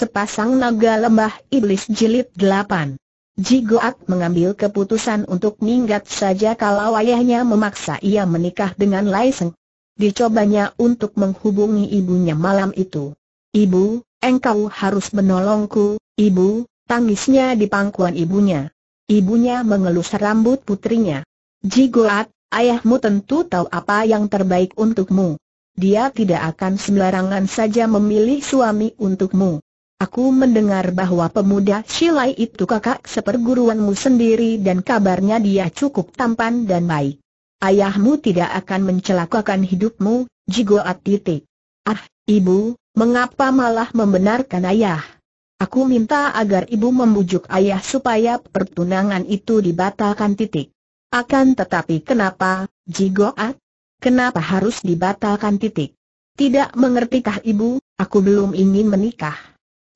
Sepasang Naga Lembah Iblis Jilid 8 Jigoat mengambil keputusan untuk minggat saja kalau ayahnya memaksa ia menikah dengan Laiseng. Dicobanya untuk menghubungi ibunya malam itu. Ibu, engkau harus menolongku, ibu, tangisnya di pangkuan ibunya. Ibunya mengelus rambut putrinya. Ji Jigoat, ayahmu tentu tahu apa yang terbaik untukmu. Dia tidak akan sembarangan saja memilih suami untukmu. Aku mendengar bahwa pemuda Shilai itu kakak seperguruanmu sendiri dan kabarnya dia cukup tampan dan baik. Ayahmu tidak akan mencelakakan hidupmu, Jigoat titik. Ah, ibu, mengapa malah membenarkan ayah? Aku minta agar ibu membujuk ayah supaya pertunangan itu dibatalkan titik. Akan tetapi kenapa, Jigoat? Kenapa harus dibatalkan titik? Tidak mengertikah ibu, aku belum ingin menikah.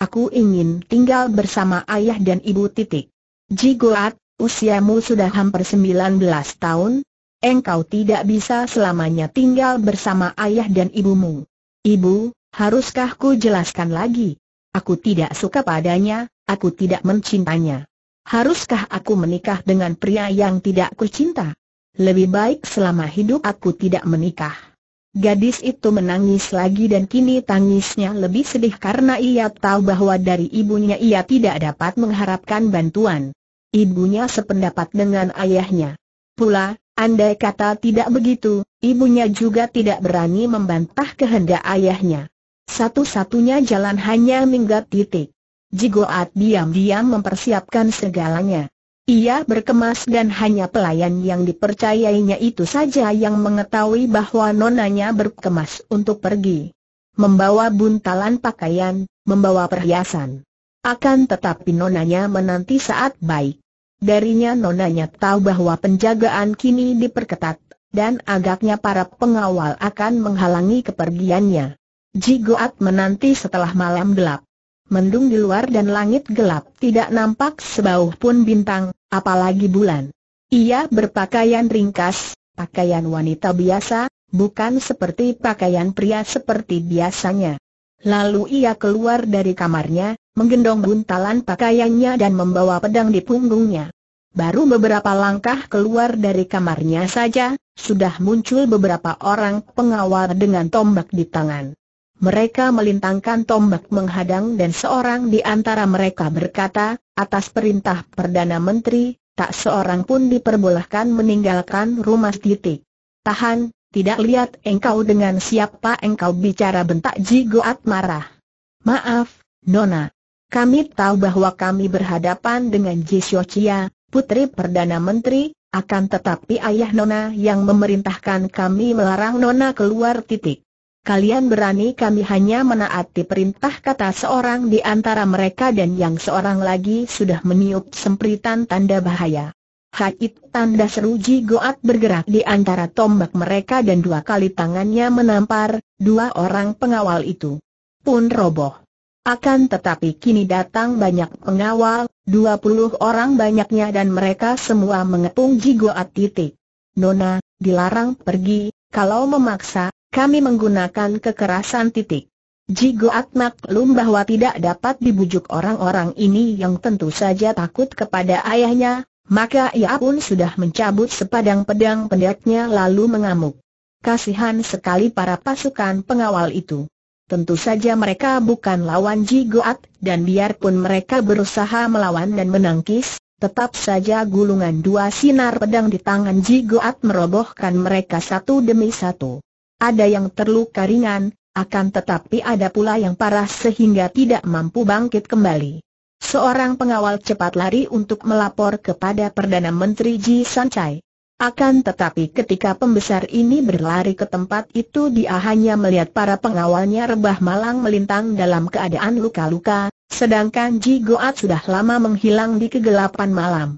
Aku ingin tinggal bersama ayah dan ibu titik. Jigoat, usiamu sudah hampir 19 tahun, engkau tidak bisa selamanya tinggal bersama ayah dan ibumu. Ibu, haruskah ku jelaskan lagi? Aku tidak suka padanya, aku tidak mencintanya. Haruskah aku menikah dengan pria yang tidak ku Lebih baik selama hidup aku tidak menikah. Gadis itu menangis lagi dan kini tangisnya lebih sedih karena ia tahu bahwa dari ibunya ia tidak dapat mengharapkan bantuan. Ibunya sependapat dengan ayahnya. Pula, andai kata tidak begitu, ibunya juga tidak berani membantah kehendak ayahnya. Satu-satunya jalan hanya minggat titik. Jigoat diam-diam mempersiapkan segalanya. Ia berkemas dan hanya pelayan yang dipercayainya itu saja yang mengetahui bahwa nonanya berkemas untuk pergi. Membawa buntalan pakaian, membawa perhiasan. Akan tetapi nonanya menanti saat baik. Darinya nonanya tahu bahwa penjagaan kini diperketat, dan agaknya para pengawal akan menghalangi kepergiannya. Jigoat menanti setelah malam gelap. Mendung di luar dan langit gelap tidak nampak sebauh pun bintang, apalagi bulan. Ia berpakaian ringkas, pakaian wanita biasa, bukan seperti pakaian pria seperti biasanya. Lalu ia keluar dari kamarnya, menggendong buntalan pakaiannya dan membawa pedang di punggungnya. Baru beberapa langkah keluar dari kamarnya saja, sudah muncul beberapa orang pengawal dengan tombak di tangan. Mereka melintangkan tombak menghadang dan seorang di antara mereka berkata, Atas perintah Perdana Menteri, tak seorang pun diperbolehkan meninggalkan rumah titik. Tahan, tidak lihat engkau dengan siapa engkau bicara bentak Ji Goat marah. Maaf, Nona. Kami tahu bahwa kami berhadapan dengan Ji Chia, putri Perdana Menteri, akan tetapi ayah Nona yang memerintahkan kami melarang Nona keluar titik kalian berani kami hanya menaati perintah kata seorang di antara mereka dan yang seorang lagi sudah meniup sempritan tanda bahaya. Haid, tanda seru Ji Goat bergerak di antara tombak mereka dan dua kali tangannya menampar, dua orang pengawal itu pun roboh. Akan tetapi kini datang banyak pengawal, dua puluh orang banyaknya dan mereka semua mengepung Ji Goat titik. Nona, dilarang pergi, kalau memaksa, kami menggunakan kekerasan titik. Jigoat lum bahwa tidak dapat dibujuk orang-orang ini yang tentu saja takut kepada ayahnya, maka ia pun sudah mencabut sepadang pedang pendeknya lalu mengamuk. Kasihan sekali para pasukan pengawal itu. Tentu saja mereka bukan lawan Jigoat, dan biarpun mereka berusaha melawan dan menangkis, tetap saja gulungan dua sinar pedang di tangan Jigoat merobohkan mereka satu demi satu ada yang terluka ringan, akan tetapi ada pula yang parah sehingga tidak mampu bangkit kembali. Seorang pengawal cepat lari untuk melapor kepada Perdana Menteri Ji Sancai. Akan tetapi ketika pembesar ini berlari ke tempat itu dia hanya melihat para pengawalnya rebah malang melintang dalam keadaan luka-luka, sedangkan Ji Goat sudah lama menghilang di kegelapan malam.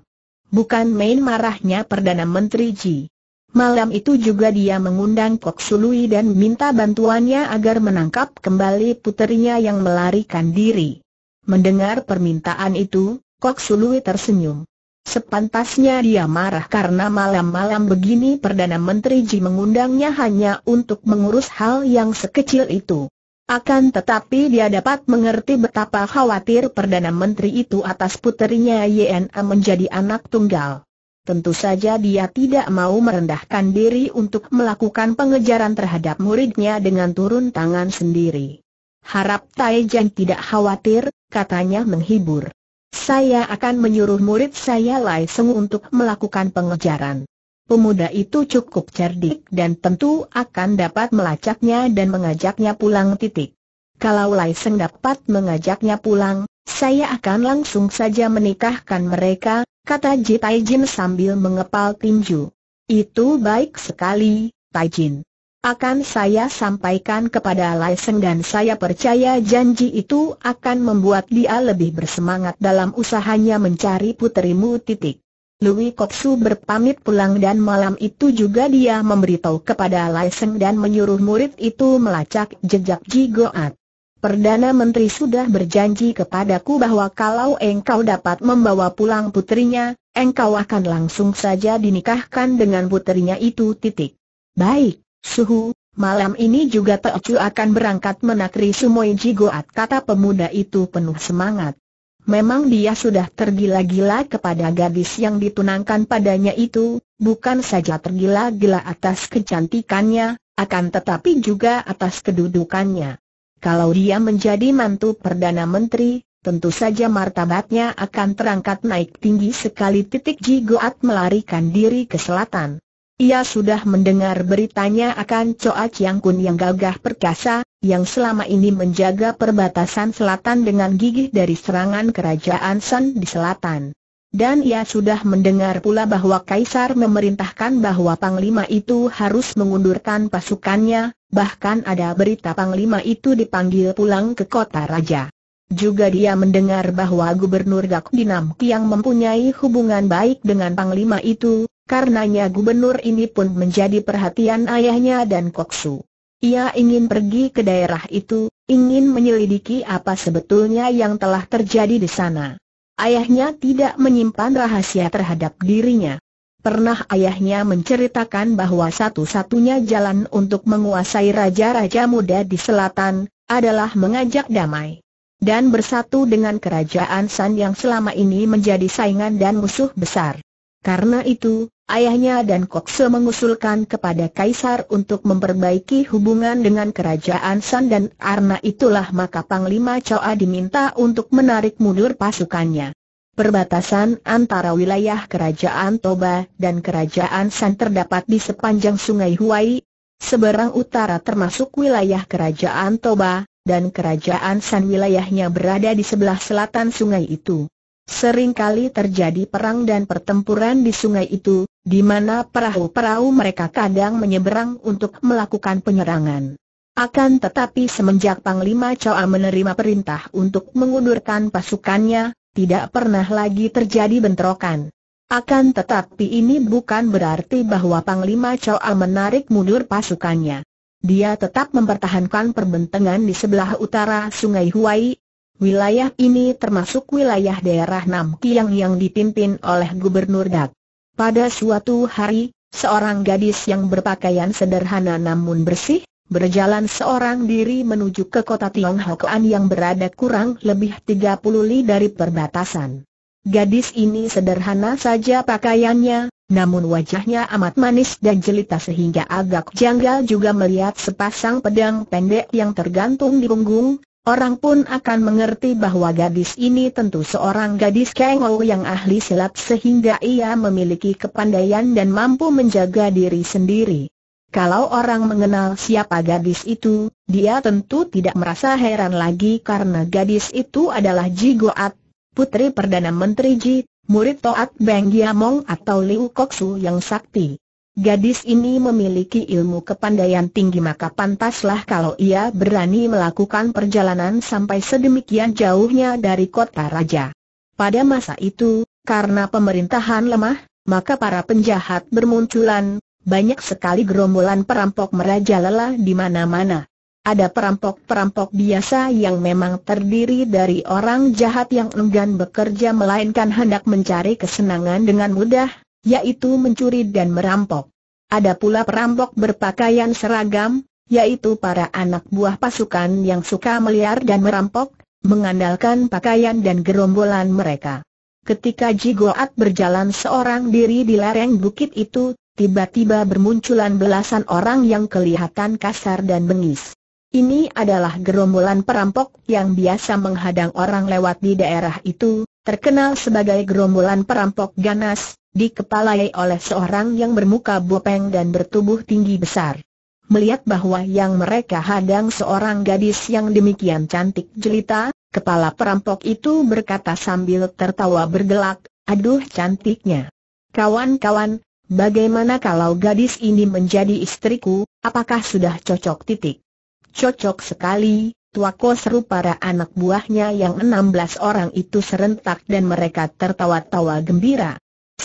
Bukan main marahnya Perdana Menteri Ji. Malam itu juga dia mengundang Kok Sului dan minta bantuannya agar menangkap kembali puterinya yang melarikan diri. Mendengar permintaan itu, Kok Sului tersenyum. Sepantasnya dia marah karena malam-malam begini Perdana Menteri Ji mengundangnya hanya untuk mengurus hal yang sekecil itu. Akan tetapi dia dapat mengerti betapa khawatir Perdana Menteri itu atas puterinya YNA menjadi anak tunggal. Tentu saja dia tidak mau merendahkan diri untuk melakukan pengejaran terhadap muridnya dengan turun tangan sendiri. Harap Taijan tidak khawatir, katanya menghibur. Saya akan menyuruh murid saya Lai Seng untuk melakukan pengejaran. Pemuda itu cukup cerdik dan tentu akan dapat melacaknya dan mengajaknya pulang titik. Kalau Lai Seng dapat mengajaknya pulang, saya akan langsung saja menikahkan mereka, kata Ji Taijin sambil mengepal tinju. Itu baik sekali, Taijin. Akan saya sampaikan kepada Lai Seng dan saya percaya janji itu akan membuat dia lebih bersemangat dalam usahanya mencari puterimu titik. Louis Koksu berpamit pulang dan malam itu juga dia memberitahu kepada Lai Seng dan menyuruh murid itu melacak jejak Ji Goat. Perdana Menteri sudah berjanji kepadaku bahwa kalau engkau dapat membawa pulang putrinya, engkau akan langsung saja dinikahkan dengan putrinya itu titik. Baik, Suhu, malam ini juga Teocu akan berangkat menakri Sumoy Jigoat kata pemuda itu penuh semangat. Memang dia sudah tergila-gila kepada gadis yang ditunangkan padanya itu, bukan saja tergila-gila atas kecantikannya, akan tetapi juga atas kedudukannya. Kalau dia menjadi mantu Perdana Menteri, tentu saja martabatnya akan terangkat naik tinggi sekali titik Jigoat melarikan diri ke selatan. Ia sudah mendengar beritanya akan Choa Chiang Kun yang gagah perkasa, yang selama ini menjaga perbatasan selatan dengan gigih dari serangan kerajaan San di selatan. Dan ia sudah mendengar pula bahwa Kaisar memerintahkan bahwa Panglima itu harus mengundurkan pasukannya, bahkan ada berita Panglima itu dipanggil pulang ke kota raja. Juga dia mendengar bahwa Gubernur Gak Dinam yang mempunyai hubungan baik dengan Panglima itu, karenanya gubernur ini pun menjadi perhatian ayahnya dan Koksu. Ia ingin pergi ke daerah itu, ingin menyelidiki apa sebetulnya yang telah terjadi di sana. Ayahnya tidak menyimpan rahasia terhadap dirinya. Pernah ayahnya menceritakan bahwa satu-satunya jalan untuk menguasai raja-raja muda di selatan, adalah mengajak damai. Dan bersatu dengan kerajaan San yang selama ini menjadi saingan dan musuh besar. Karena itu, Ayahnya dan Kokse mengusulkan kepada Kaisar untuk memperbaiki hubungan dengan kerajaan San dan Arna itulah maka Panglima Choa diminta untuk menarik mundur pasukannya. Perbatasan antara wilayah kerajaan Toba dan kerajaan San terdapat di sepanjang sungai Huai, seberang utara termasuk wilayah kerajaan Toba, dan kerajaan San wilayahnya berada di sebelah selatan sungai itu. Seringkali terjadi perang dan pertempuran di sungai itu, di mana perahu-perahu mereka kadang menyeberang untuk melakukan penyerangan. Akan tetapi semenjak Panglima Choa menerima perintah untuk mengundurkan pasukannya, tidak pernah lagi terjadi bentrokan. Akan tetapi ini bukan berarti bahwa Panglima Choa menarik mundur pasukannya. Dia tetap mempertahankan perbentangan di sebelah utara sungai Huai, Wilayah ini termasuk wilayah daerah Nam Kiang yang dipimpin oleh Gubernur Dak. Pada suatu hari, seorang gadis yang berpakaian sederhana namun bersih, berjalan seorang diri menuju ke kota Tiong Tionghokoan yang berada kurang lebih 30 li dari perbatasan. Gadis ini sederhana saja pakaiannya, namun wajahnya amat manis dan jelita sehingga agak janggal juga melihat sepasang pedang pendek yang tergantung di punggung, Orang pun akan mengerti bahwa gadis ini tentu seorang gadis kengol yang ahli silat sehingga ia memiliki kepandaian dan mampu menjaga diri sendiri. Kalau orang mengenal siapa gadis itu, dia tentu tidak merasa heran lagi karena gadis itu adalah Ji Goat, putri Perdana Menteri Ji, murid Toat Beng Giamong atau Liu Koksu yang sakti. Gadis ini memiliki ilmu kepandaian tinggi maka pantaslah kalau ia berani melakukan perjalanan sampai sedemikian jauhnya dari kota raja. Pada masa itu, karena pemerintahan lemah, maka para penjahat bermunculan, banyak sekali gerombolan perampok merajalela di mana-mana. Ada perampok-perampok biasa yang memang terdiri dari orang jahat yang enggan bekerja melainkan hendak mencari kesenangan dengan mudah, yaitu mencuri dan merampok. Ada pula perampok berpakaian seragam, yaitu para anak buah pasukan yang suka meliar dan merampok, mengandalkan pakaian dan gerombolan mereka. Ketika Jigoat berjalan seorang diri di lereng bukit itu, tiba-tiba bermunculan belasan orang yang kelihatan kasar dan bengis. Ini adalah gerombolan perampok yang biasa menghadang orang lewat di daerah itu, terkenal sebagai gerombolan perampok ganas, dikepalai oleh seorang yang bermuka bopeng dan bertubuh tinggi besar. Melihat bahwa yang mereka hadang seorang gadis yang demikian cantik jelita, kepala perampok itu berkata sambil tertawa bergelak, aduh cantiknya. Kawan-kawan, bagaimana kalau gadis ini menjadi istriku, apakah sudah cocok titik? Cocok sekali, Tuako seru para anak buahnya yang 16 orang itu serentak dan mereka tertawa-tawa gembira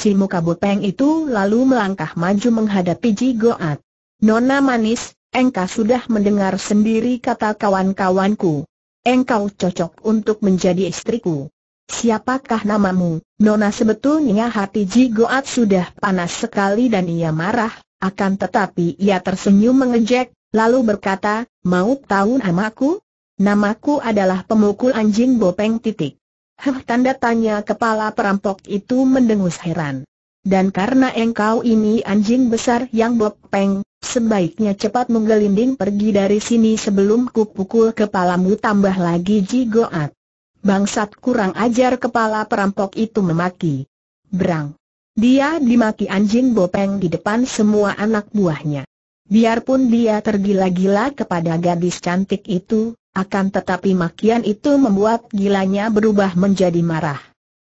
si muka bopeng itu lalu melangkah maju menghadapi Ji Goat. Nona manis, engkau sudah mendengar sendiri kata kawan-kawanku. Engkau cocok untuk menjadi istriku. Siapakah namamu? Nona sebetulnya hati Ji Goat sudah panas sekali dan ia marah, akan tetapi ia tersenyum mengejek, lalu berkata, mau tahu namaku? Namaku adalah pemukul anjing bopeng titik tanda tanya kepala perampok itu mendengus heran. Dan karena engkau ini anjing besar yang bopeng, sebaiknya cepat menggelinding pergi dari sini sebelum kupukul kepalamu tambah lagi jigoat. Bangsat kurang ajar kepala perampok itu memaki. Berang. Dia dimaki anjing bopeng di depan semua anak buahnya. Biarpun dia tergila-gila kepada gadis cantik itu, akan tetapi makian itu membuat gilanya berubah menjadi marah.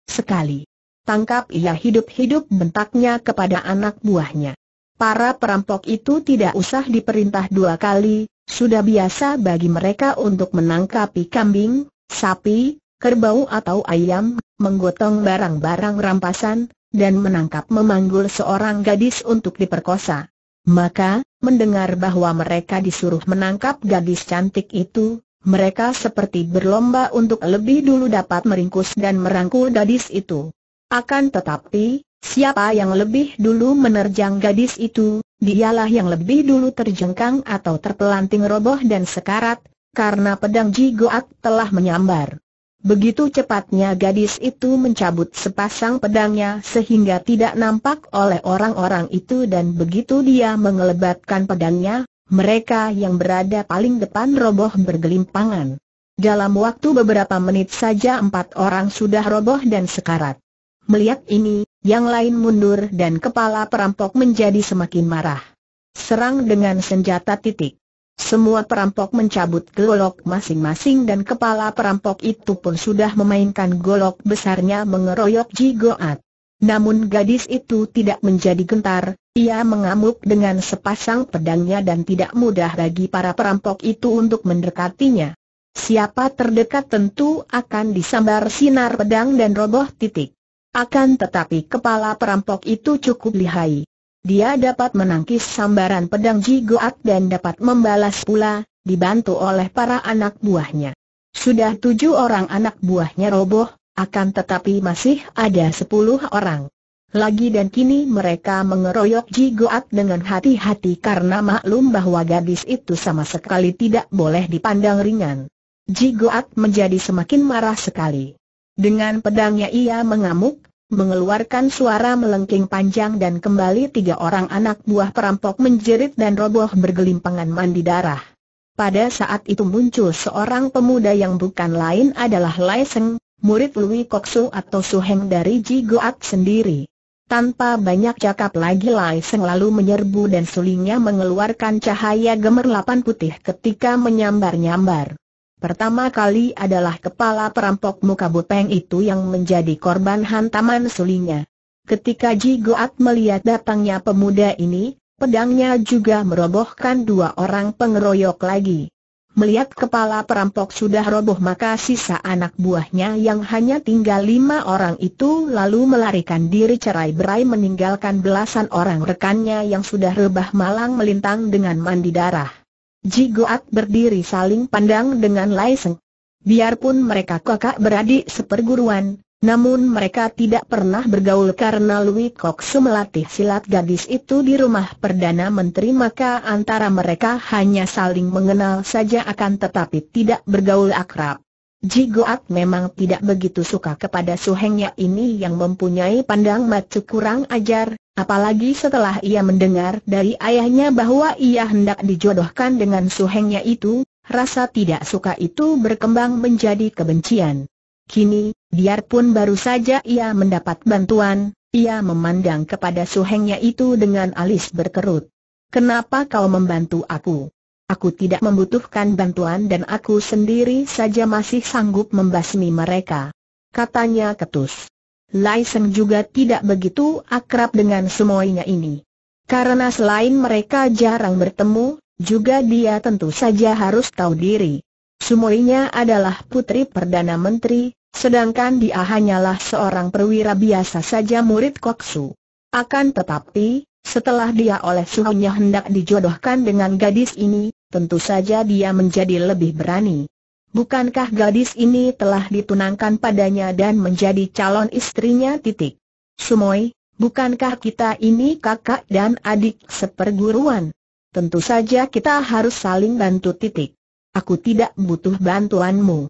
Sekali. Tangkap ia hidup-hidup bentaknya kepada anak buahnya. Para perampok itu tidak usah diperintah dua kali, sudah biasa bagi mereka untuk menangkapi kambing, sapi, kerbau atau ayam, menggotong barang-barang rampasan, dan menangkap memanggul seorang gadis untuk diperkosa. Maka, mendengar bahwa mereka disuruh menangkap gadis cantik itu, mereka seperti berlomba untuk lebih dulu dapat meringkus dan merangkul gadis itu. Akan tetapi, siapa yang lebih dulu menerjang gadis itu, dialah yang lebih dulu terjengkang atau terpelanting roboh dan sekarat, karena pedang Jigoak telah menyambar. Begitu cepatnya gadis itu mencabut sepasang pedangnya sehingga tidak nampak oleh orang-orang itu dan begitu dia mengelebatkan pedangnya, mereka yang berada paling depan roboh bergelimpangan. Dalam waktu beberapa menit saja empat orang sudah roboh dan sekarat. Melihat ini, yang lain mundur dan kepala perampok menjadi semakin marah. Serang dengan senjata titik. Semua perampok mencabut golok masing-masing dan kepala perampok itu pun sudah memainkan golok besarnya mengeroyok Jigoat. Namun gadis itu tidak menjadi gentar, ia mengamuk dengan sepasang pedangnya dan tidak mudah bagi para perampok itu untuk mendekatinya. Siapa terdekat tentu akan disambar sinar pedang dan roboh titik. Akan tetapi kepala perampok itu cukup lihai. Dia dapat menangkis sambaran pedang ji goat dan dapat membalas pula, dibantu oleh para anak buahnya. Sudah tujuh orang anak buahnya roboh, akan tetapi masih ada sepuluh orang. Lagi dan kini mereka mengeroyok Ji Goat dengan hati-hati karena maklum bahwa gadis itu sama sekali tidak boleh dipandang ringan. Ji Goat menjadi semakin marah sekali. Dengan pedangnya ia mengamuk, mengeluarkan suara melengking panjang dan kembali tiga orang anak buah perampok menjerit dan roboh bergelimpangan mandi darah. Pada saat itu muncul seorang pemuda yang bukan lain adalah Lai Seng, murid Lui Koksu atau Suheng dari Ji Goat sendiri. Tanpa banyak cakap lagi Lai Seng lalu menyerbu dan sulingnya mengeluarkan cahaya gemerlapan putih ketika menyambar-nyambar. Pertama kali adalah kepala perampok muka bopeng itu yang menjadi korban hantaman sulingnya. Ketika Ji Goat melihat datangnya pemuda ini, pedangnya juga merobohkan dua orang pengeroyok lagi. Melihat kepala perampok sudah roboh maka sisa anak buahnya yang hanya tinggal lima orang itu lalu melarikan diri cerai berai meninggalkan belasan orang rekannya yang sudah rebah malang melintang dengan mandi darah. Jigoat berdiri saling pandang dengan Lai Seng. Biarpun mereka kakak beradik seperguruan, namun mereka tidak pernah bergaul karena Louis Cox melatih silat gadis itu di rumah Perdana Menteri maka antara mereka hanya saling mengenal saja akan tetapi tidak bergaul akrab. Ji Goat memang tidak begitu suka kepada suhengnya ini yang mempunyai pandang macu kurang ajar, apalagi setelah ia mendengar dari ayahnya bahwa ia hendak dijodohkan dengan suhengnya itu, rasa tidak suka itu berkembang menjadi kebencian. Kini, biarpun baru saja ia mendapat bantuan, ia memandang kepada suhengnya itu dengan alis berkerut. Kenapa kau membantu aku? Aku tidak membutuhkan bantuan dan aku sendiri saja masih sanggup membasmi mereka. Katanya ketus. Lai Seng juga tidak begitu akrab dengan semuanya ini. Karena selain mereka jarang bertemu, juga dia tentu saja harus tahu diri Sumoinya adalah putri Perdana Menteri, sedangkan dia hanyalah seorang perwira biasa saja murid Koksu. Akan tetapi, setelah dia oleh suhunya hendak dijodohkan dengan gadis ini, tentu saja dia menjadi lebih berani. Bukankah gadis ini telah ditunangkan padanya dan menjadi calon istrinya titik? Sumoi, bukankah kita ini kakak dan adik seperguruan? Tentu saja kita harus saling bantu titik aku tidak butuh bantuanmu.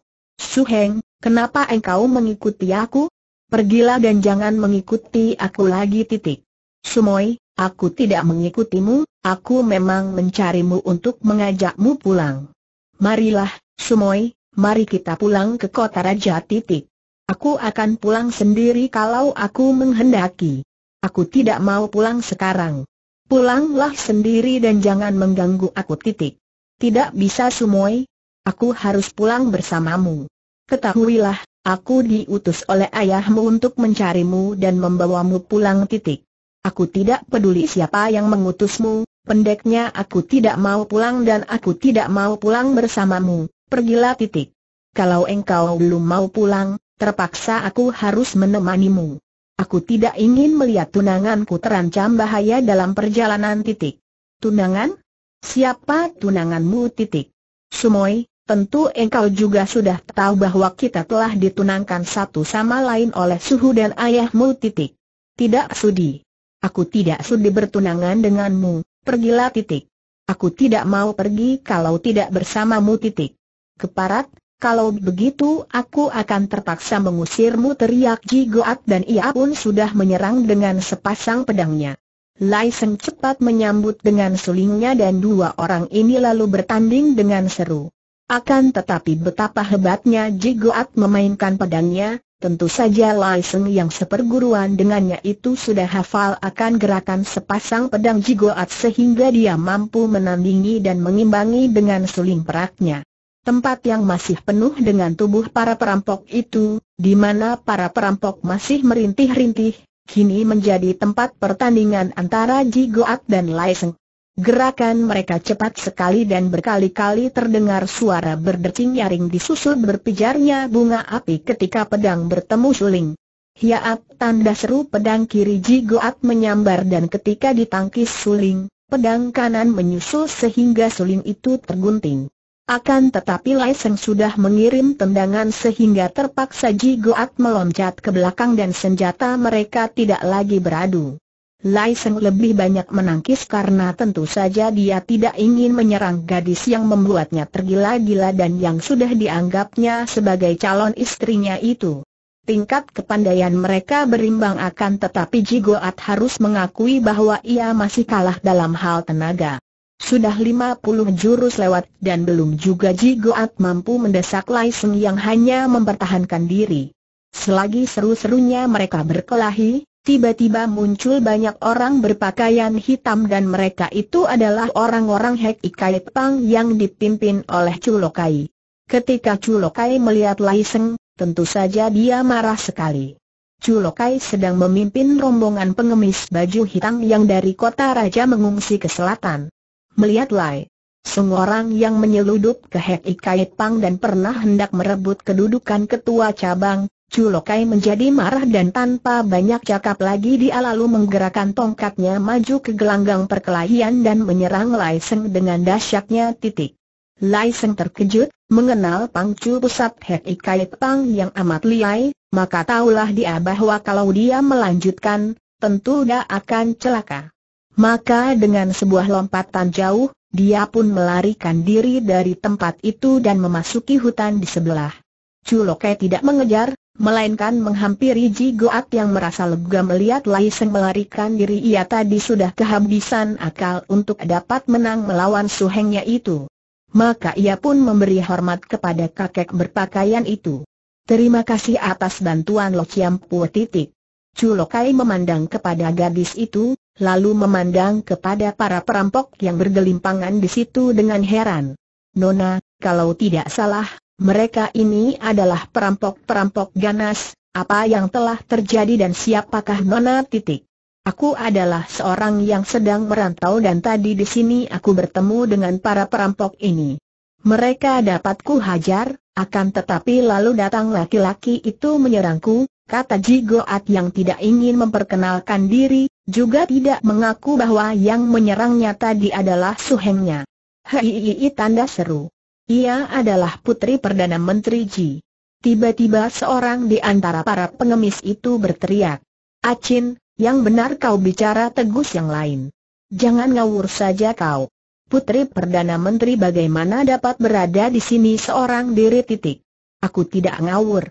Heng. kenapa engkau mengikuti aku? Pergilah dan jangan mengikuti aku lagi titik. Sumoy, aku tidak mengikutimu, aku memang mencarimu untuk mengajakmu pulang. Marilah, Sumoy, mari kita pulang ke kota raja titik. Aku akan pulang sendiri kalau aku menghendaki. Aku tidak mau pulang sekarang. Pulanglah sendiri dan jangan mengganggu aku titik. Tidak bisa Sumoy. Aku harus pulang bersamamu. Ketahuilah, aku diutus oleh ayahmu untuk mencarimu dan membawamu pulang titik. Aku tidak peduli siapa yang mengutusmu, pendeknya aku tidak mau pulang dan aku tidak mau pulang bersamamu, pergilah titik. Kalau engkau belum mau pulang, terpaksa aku harus menemanimu. Aku tidak ingin melihat tunanganku terancam bahaya dalam perjalanan titik. Tunangan? Siapa tunanganmu titik? Sumoy, tentu engkau juga sudah tahu bahwa kita telah ditunangkan satu sama lain oleh suhu dan ayahmu titik. Tidak sudi. Aku tidak sudi bertunangan denganmu, pergilah titik. Aku tidak mau pergi kalau tidak bersamamu titik. Keparat, kalau begitu aku akan terpaksa mengusirmu teriak Ji Goat dan ia pun sudah menyerang dengan sepasang pedangnya. Lai Seng cepat menyambut dengan sulingnya dan dua orang ini lalu bertanding dengan seru. Akan tetapi betapa hebatnya Jigoat memainkan pedangnya, tentu saja Lai Seng yang seperguruan dengannya itu sudah hafal akan gerakan sepasang pedang Jigoat sehingga dia mampu menandingi dan mengimbangi dengan suling peraknya. Tempat yang masih penuh dengan tubuh para perampok itu, di mana para perampok masih merintih-rintih, kini menjadi tempat pertandingan antara Ji Goat dan Lai Seng. Gerakan mereka cepat sekali dan berkali-kali terdengar suara berdecing nyaring disusul berpijarnya bunga api ketika pedang bertemu suling. Hiaat tanda seru pedang kiri Ji Goat menyambar dan ketika ditangkis suling, pedang kanan menyusul sehingga suling itu tergunting. Akan tetapi Lai Seng sudah mengirim tendangan sehingga terpaksa Ji Goat meloncat ke belakang dan senjata mereka tidak lagi beradu. Lai Seng lebih banyak menangkis karena tentu saja dia tidak ingin menyerang gadis yang membuatnya tergila-gila dan yang sudah dianggapnya sebagai calon istrinya itu. Tingkat kepandaian mereka berimbang akan tetapi Ji Goat harus mengakui bahwa ia masih kalah dalam hal tenaga. Sudah lima puluh jurus lewat dan belum juga Ji Goat mampu mendesak Lai Seng yang hanya mempertahankan diri. Selagi seru-serunya mereka berkelahi, tiba-tiba muncul banyak orang berpakaian hitam dan mereka itu adalah orang-orang Hek Ikai Pang yang dipimpin oleh Culokai. Ketika Culokai melihat Lai Seng, tentu saja dia marah sekali. Culokai sedang memimpin rombongan pengemis baju hitam yang dari kota raja mengungsi ke selatan. Melihat Lai Sung orang yang menyeludup ke Hek Ikai Pang dan pernah hendak merebut kedudukan ketua cabang, Culokai menjadi marah dan tanpa banyak cakap lagi dia lalu menggerakkan tongkatnya maju ke gelanggang perkelahian dan menyerang Lai Seng dengan dahsyatnya titik. Lai Seng terkejut, mengenal Pang pangcu pusat Hek Ikai Pang yang amat liai, maka tahulah dia bahwa kalau dia melanjutkan, tentu dia akan celaka. Maka dengan sebuah lompatan jauh, dia pun melarikan diri dari tempat itu dan memasuki hutan di sebelah. Culoke tidak mengejar, melainkan menghampiri Ji Goat yang merasa lega melihat Lai Seng melarikan diri ia tadi sudah kehabisan akal untuk dapat menang melawan suhengnya itu. Maka ia pun memberi hormat kepada kakek berpakaian itu. Terima kasih atas bantuan Lo Chiam titik. Culokai memandang kepada gadis itu, lalu memandang kepada para perampok yang bergelimpangan di situ dengan heran. Nona, kalau tidak salah, mereka ini adalah perampok-perampok ganas, apa yang telah terjadi dan siapakah Nona titik. Aku adalah seorang yang sedang merantau dan tadi di sini aku bertemu dengan para perampok ini. Mereka dapat ku hajar, akan tetapi lalu datang laki-laki itu menyerangku, kata Jigoat yang tidak ingin memperkenalkan diri, juga tidak mengaku bahwa yang menyerangnya tadi adalah suhengnya. Hei tanda seru. Ia adalah putri Perdana Menteri Ji. Tiba-tiba seorang di antara para pengemis itu berteriak. Acin, yang benar kau bicara tegus yang lain. Jangan ngawur saja kau. Putri Perdana Menteri bagaimana dapat berada di sini seorang diri titik. Aku tidak ngawur,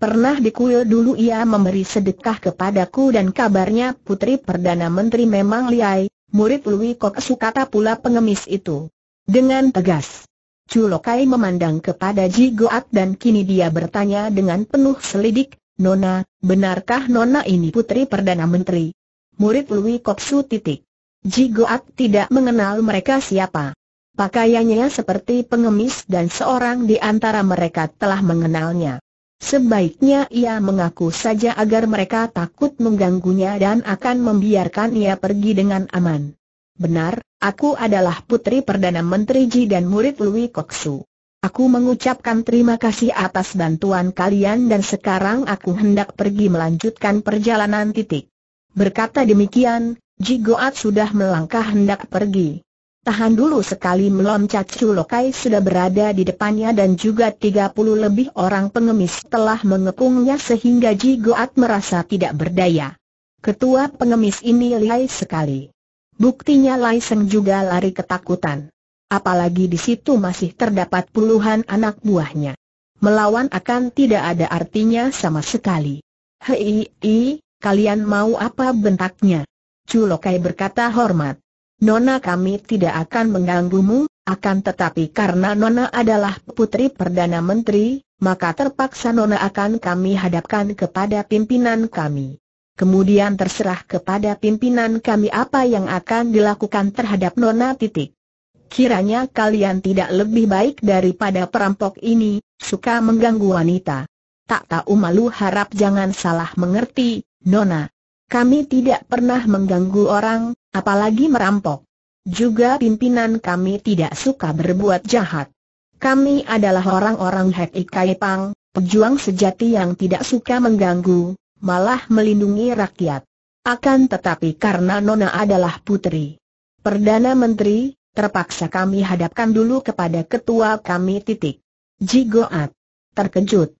Pernah di kuil dulu ia memberi sedekah kepadaku dan kabarnya putri Perdana Menteri memang liai, murid louis Kok Sukata pula pengemis itu. Dengan tegas, Culokai memandang kepada Ji Goat dan kini dia bertanya dengan penuh selidik, Nona, benarkah Nona ini putri Perdana Menteri? Murid louis Kok Su titik. Ji Goat tidak mengenal mereka siapa. Pakaiannya seperti pengemis dan seorang di antara mereka telah mengenalnya. Sebaiknya ia mengaku saja agar mereka takut mengganggunya dan akan membiarkan ia pergi dengan aman. Benar, aku adalah putri Perdana Menteri Ji dan murid Louis Koksu. Aku mengucapkan terima kasih atas bantuan kalian dan sekarang aku hendak pergi melanjutkan perjalanan titik. Berkata demikian, Ji Goat sudah melangkah hendak pergi. Tahan dulu sekali meloncat Culokai sudah berada di depannya dan juga 30 lebih orang pengemis telah mengepungnya sehingga Ji Goat merasa tidak berdaya. Ketua pengemis ini lihai sekali. Buktinya Lai Seng juga lari ketakutan. Apalagi di situ masih terdapat puluhan anak buahnya. Melawan akan tidak ada artinya sama sekali. Hei, kalian mau apa bentaknya? Culokai berkata hormat. Nona kami tidak akan mengganggumu, akan tetapi karena Nona adalah putri Perdana Menteri, maka terpaksa Nona akan kami hadapkan kepada pimpinan kami. Kemudian terserah kepada pimpinan kami apa yang akan dilakukan terhadap Nona titik. Kiranya kalian tidak lebih baik daripada perampok ini, suka mengganggu wanita. Tak tahu malu harap jangan salah mengerti, Nona. Kami tidak pernah mengganggu orang, apalagi merampok. Juga pimpinan kami tidak suka berbuat jahat. Kami adalah orang-orang Hek Ikai Pang, pejuang sejati yang tidak suka mengganggu, malah melindungi rakyat. Akan tetapi karena Nona adalah putri Perdana Menteri, terpaksa kami hadapkan dulu kepada ketua kami titik. Jigoat. Terkejut.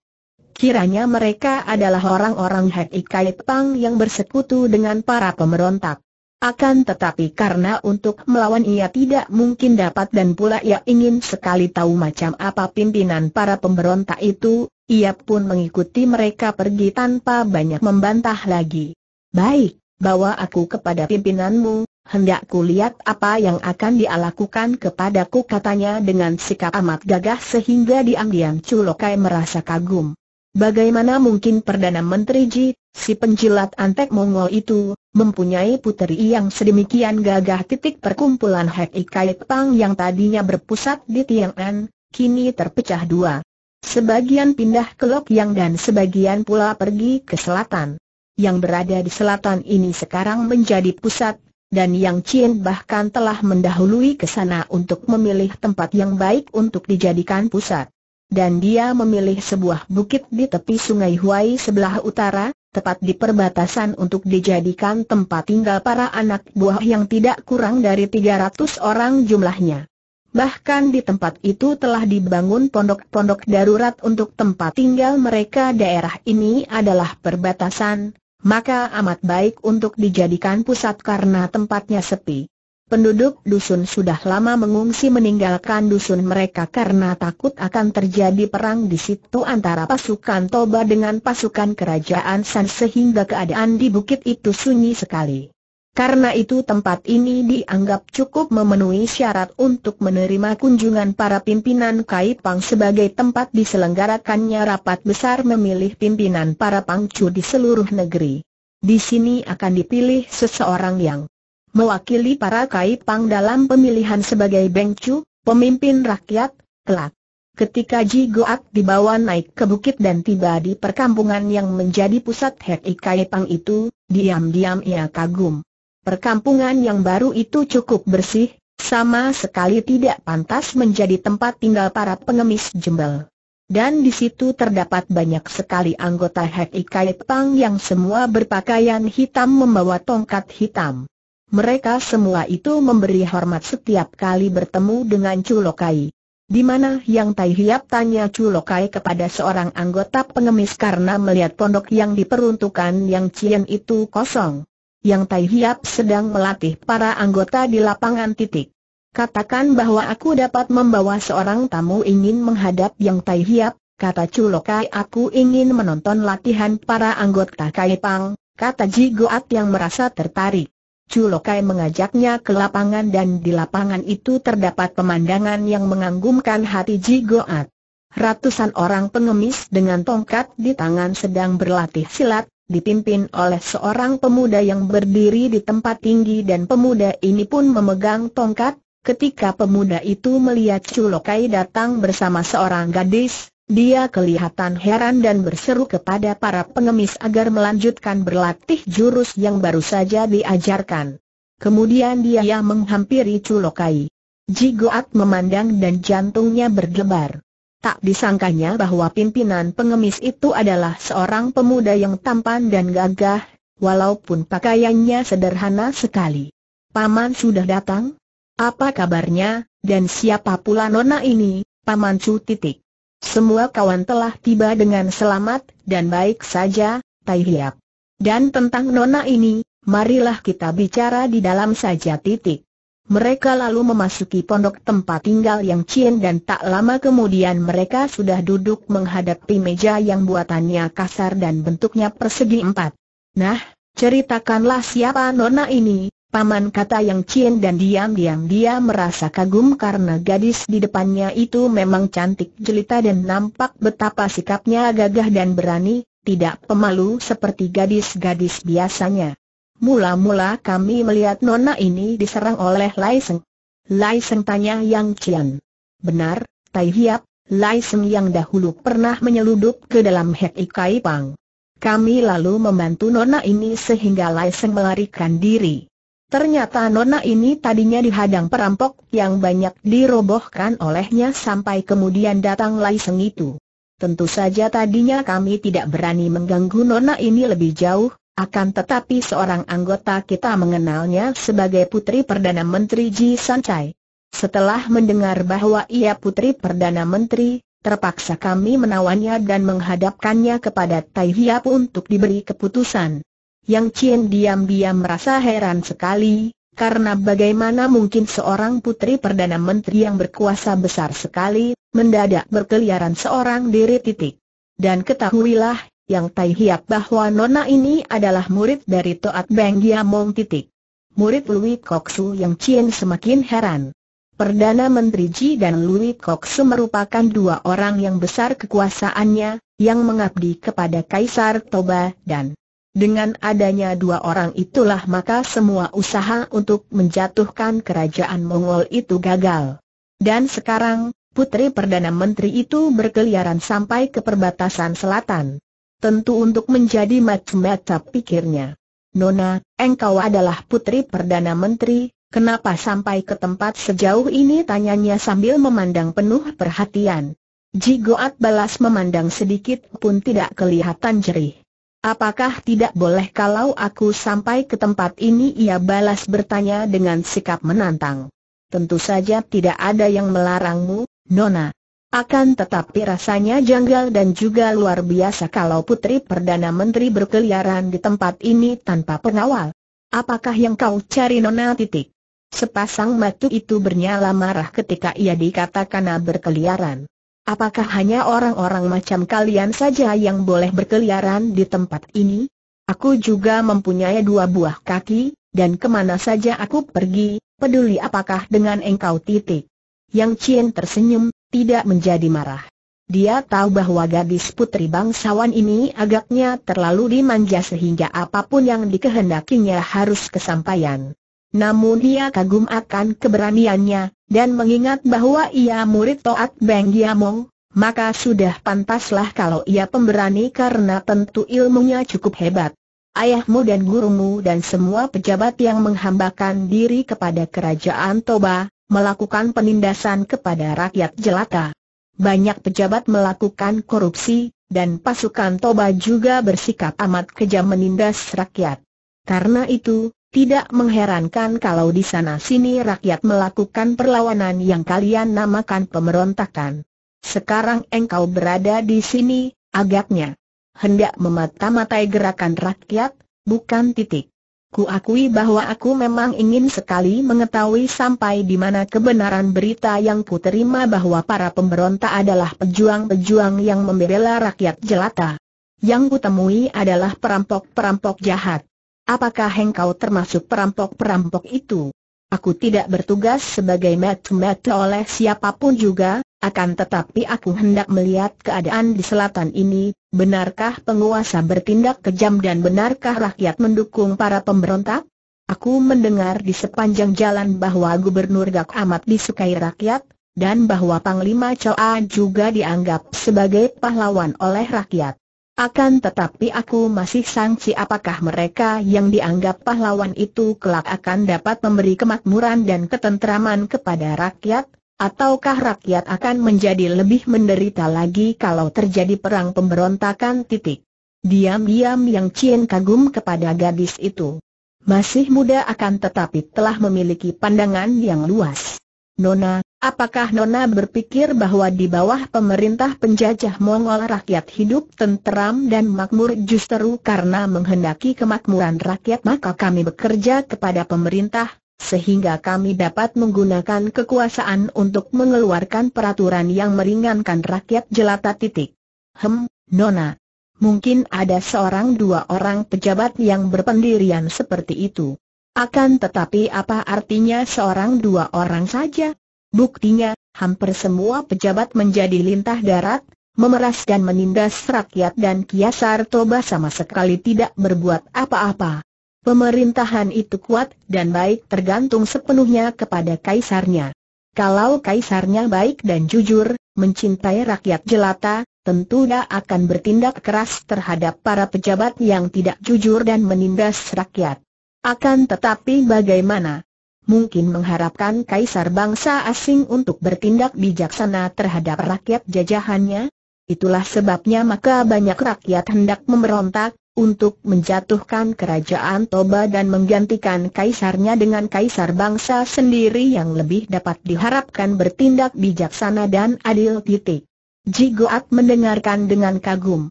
Kiranya mereka adalah orang-orang Hek Ikait Pang yang bersekutu dengan para pemberontak. Akan tetapi karena untuk melawan ia tidak mungkin dapat dan pula ia ingin sekali tahu macam apa pimpinan para pemberontak itu, ia pun mengikuti mereka pergi tanpa banyak membantah lagi. Baik, bawa aku kepada pimpinanmu, hendak ku lihat apa yang akan dia kepadaku katanya dengan sikap amat gagah sehingga diam-diam Culokai merasa kagum. Bagaimana mungkin Perdana Menteri Ji, si penjilat antek Mongol itu, mempunyai puteri yang sedemikian gagah titik perkumpulan Hek Ikai Pang yang tadinya berpusat di Tiang'an, kini terpecah dua. Sebagian pindah ke Lok Yang dan sebagian pula pergi ke selatan. Yang berada di selatan ini sekarang menjadi pusat, dan Yang Chin bahkan telah mendahului ke sana untuk memilih tempat yang baik untuk dijadikan pusat dan dia memilih sebuah bukit di tepi sungai Huai sebelah utara, tepat di perbatasan untuk dijadikan tempat tinggal para anak buah yang tidak kurang dari 300 orang jumlahnya. Bahkan di tempat itu telah dibangun pondok-pondok darurat untuk tempat tinggal mereka daerah ini adalah perbatasan, maka amat baik untuk dijadikan pusat karena tempatnya sepi. Penduduk dusun sudah lama mengungsi meninggalkan dusun mereka karena takut akan terjadi perang di situ antara pasukan Toba dengan pasukan kerajaan San sehingga keadaan di bukit itu sunyi sekali. Karena itu tempat ini dianggap cukup memenuhi syarat untuk menerima kunjungan para pimpinan Kaipang sebagai tempat diselenggarakannya rapat besar memilih pimpinan para pangcu di seluruh negeri. Di sini akan dipilih seseorang yang mewakili para kaipang dalam pemilihan sebagai Bengcu, pemimpin rakyat, kelak. Ketika Ji Goak dibawa naik ke bukit dan tiba di perkampungan yang menjadi pusat Kai Kaipang itu, diam-diam ia kagum. Perkampungan yang baru itu cukup bersih, sama sekali tidak pantas menjadi tempat tinggal para pengemis jembel. Dan di situ terdapat banyak sekali anggota Kai Kaipang yang semua berpakaian hitam membawa tongkat hitam. Mereka semua itu memberi hormat setiap kali bertemu dengan Culokai. Di mana yang Tai Hiap tanya Culokai kepada seorang anggota pengemis karena melihat pondok yang diperuntukkan yang Cian itu kosong. Yang Tai Hiap sedang melatih para anggota di lapangan titik. Katakan bahwa aku dapat membawa seorang tamu ingin menghadap Yang Tai Hiap, kata Culokai aku ingin menonton latihan para anggota Kaipang, kata Ji Goat yang merasa tertarik. Culokai mengajaknya ke lapangan dan di lapangan itu terdapat pemandangan yang mengagumkan hati Ji Goat. Ratusan orang pengemis dengan tongkat di tangan sedang berlatih silat, dipimpin oleh seorang pemuda yang berdiri di tempat tinggi dan pemuda ini pun memegang tongkat. Ketika pemuda itu melihat Culokai datang bersama seorang gadis, dia kelihatan heran dan berseru kepada para pengemis agar melanjutkan berlatih jurus yang baru saja diajarkan. Kemudian dia yang menghampiri Culokai. Jigoat memandang dan jantungnya berdebar. Tak disangkanya bahwa pimpinan pengemis itu adalah seorang pemuda yang tampan dan gagah, walaupun pakaiannya sederhana sekali. Paman sudah datang? Apa kabarnya, dan siapa pula nona ini, Paman Cu titik? Semua kawan telah tiba dengan selamat, dan baik saja, Tai Hiap. Dan tentang nona ini, marilah kita bicara di dalam saja titik. Mereka lalu memasuki pondok tempat tinggal yang Cien dan tak lama kemudian mereka sudah duduk menghadapi meja yang buatannya kasar dan bentuknya persegi empat. Nah, ceritakanlah siapa nona ini, Paman kata yang Cien dan diam-diam dia merasa kagum karena gadis di depannya itu memang cantik jelita dan nampak betapa sikapnya gagah dan berani, tidak pemalu seperti gadis-gadis biasanya. Mula-mula kami melihat nona ini diserang oleh Lai Seng. Lai Seng tanya Yang Cian. Benar, Tai Hiap, Lai Seng yang dahulu pernah menyeludup ke dalam Hek Kai Pang. Kami lalu membantu nona ini sehingga Lai Seng melarikan diri. Ternyata nona ini tadinya dihadang perampok yang banyak dirobohkan olehnya sampai kemudian datang Lai Seng itu. Tentu saja tadinya kami tidak berani mengganggu nona ini lebih jauh, akan tetapi seorang anggota kita mengenalnya sebagai putri Perdana Menteri Ji Sancai. Setelah mendengar bahwa ia putri Perdana Menteri, terpaksa kami menawannya dan menghadapkannya kepada Tai Hiap untuk diberi keputusan. Yang Chin diam-diam merasa heran sekali, karena bagaimana mungkin seorang putri Perdana Menteri yang berkuasa besar sekali, mendadak berkeliaran seorang diri titik. Dan ketahuilah, yang Tai Hiap bahwa Nona ini adalah murid dari Toat Beng Giamong titik. Murid Louis Koksu yang Chin semakin heran. Perdana Menteri Ji dan Louis Koksu merupakan dua orang yang besar kekuasaannya, yang mengabdi kepada Kaisar Toba dan dengan adanya dua orang itulah maka semua usaha untuk menjatuhkan kerajaan Mongol itu gagal. Dan sekarang, putri Perdana Menteri itu berkeliaran sampai ke perbatasan selatan. Tentu untuk menjadi macam-macam pikirnya. Nona, engkau adalah putri Perdana Menteri, kenapa sampai ke tempat sejauh ini tanyanya sambil memandang penuh perhatian. Jigoat balas memandang sedikit pun tidak kelihatan jerih. Apakah tidak boleh kalau aku sampai ke tempat ini? Ia balas bertanya dengan sikap menantang. Tentu saja tidak ada yang melarangmu, Nona. Akan tetapi rasanya janggal dan juga luar biasa kalau putri Perdana Menteri berkeliaran di tempat ini tanpa pengawal. Apakah yang kau cari Nona titik? Sepasang matu itu bernyala marah ketika ia dikatakan berkeliaran. Apakah hanya orang-orang macam kalian saja yang boleh berkeliaran di tempat ini? Aku juga mempunyai dua buah kaki, dan kemana saja aku pergi, peduli apakah dengan engkau titik. Yang Cien tersenyum, tidak menjadi marah. Dia tahu bahwa gadis putri bangsawan ini agaknya terlalu dimanja sehingga apapun yang dikehendakinya harus kesampaian. Namun ia kagum akan keberaniannya, dan mengingat bahwa ia murid Toat Beng Giamong, maka sudah pantaslah kalau ia pemberani karena tentu ilmunya cukup hebat. Ayahmu dan gurumu dan semua pejabat yang menghambakan diri kepada kerajaan Toba, melakukan penindasan kepada rakyat jelata. Banyak pejabat melakukan korupsi, dan pasukan Toba juga bersikap amat kejam menindas rakyat. Karena itu, tidak mengherankan kalau di sana-sini rakyat melakukan perlawanan yang kalian namakan pemberontakan. Sekarang engkau berada di sini, agaknya. Hendak memata-matai gerakan rakyat, bukan titik. Ku akui bahwa aku memang ingin sekali mengetahui sampai di mana kebenaran berita yang ku terima bahwa para pemberontak adalah pejuang-pejuang yang membela rakyat jelata. Yang kutemui adalah perampok-perampok jahat. Apakah engkau termasuk perampok-perampok itu? Aku tidak bertugas sebagai metu-metu oleh siapapun juga, akan tetapi aku hendak melihat keadaan di selatan ini, benarkah penguasa bertindak kejam dan benarkah rakyat mendukung para pemberontak? Aku mendengar di sepanjang jalan bahwa Gubernur Gak amat disukai rakyat, dan bahwa Panglima Choa juga dianggap sebagai pahlawan oleh rakyat. Akan tetapi aku masih sangsi apakah mereka yang dianggap pahlawan itu kelak akan dapat memberi kemakmuran dan ketentraman kepada rakyat, ataukah rakyat akan menjadi lebih menderita lagi kalau terjadi perang pemberontakan titik. Diam-diam yang Cien kagum kepada gadis itu. Masih muda akan tetapi telah memiliki pandangan yang luas. Nona, Apakah Nona berpikir bahwa di bawah pemerintah penjajah Mongol rakyat hidup tenteram dan makmur justru karena menghendaki kemakmuran rakyat maka kami bekerja kepada pemerintah, sehingga kami dapat menggunakan kekuasaan untuk mengeluarkan peraturan yang meringankan rakyat jelata titik. Hem, Nona. Mungkin ada seorang dua orang pejabat yang berpendirian seperti itu. Akan tetapi apa artinya seorang dua orang saja? Buktinya, hampir semua pejabat menjadi lintah darat, memeras dan menindas rakyat dan Kiasar Toba sama sekali tidak berbuat apa-apa. Pemerintahan itu kuat dan baik tergantung sepenuhnya kepada kaisarnya. Kalau kaisarnya baik dan jujur, mencintai rakyat jelata, tentu dia akan bertindak keras terhadap para pejabat yang tidak jujur dan menindas rakyat. Akan tetapi bagaimana? mungkin mengharapkan kaisar bangsa asing untuk bertindak bijaksana terhadap rakyat jajahannya. Itulah sebabnya maka banyak rakyat hendak memberontak, untuk menjatuhkan kerajaan Toba dan menggantikan kaisarnya dengan kaisar bangsa sendiri yang lebih dapat diharapkan bertindak bijaksana dan adil titik. Jigoat mendengarkan dengan kagum.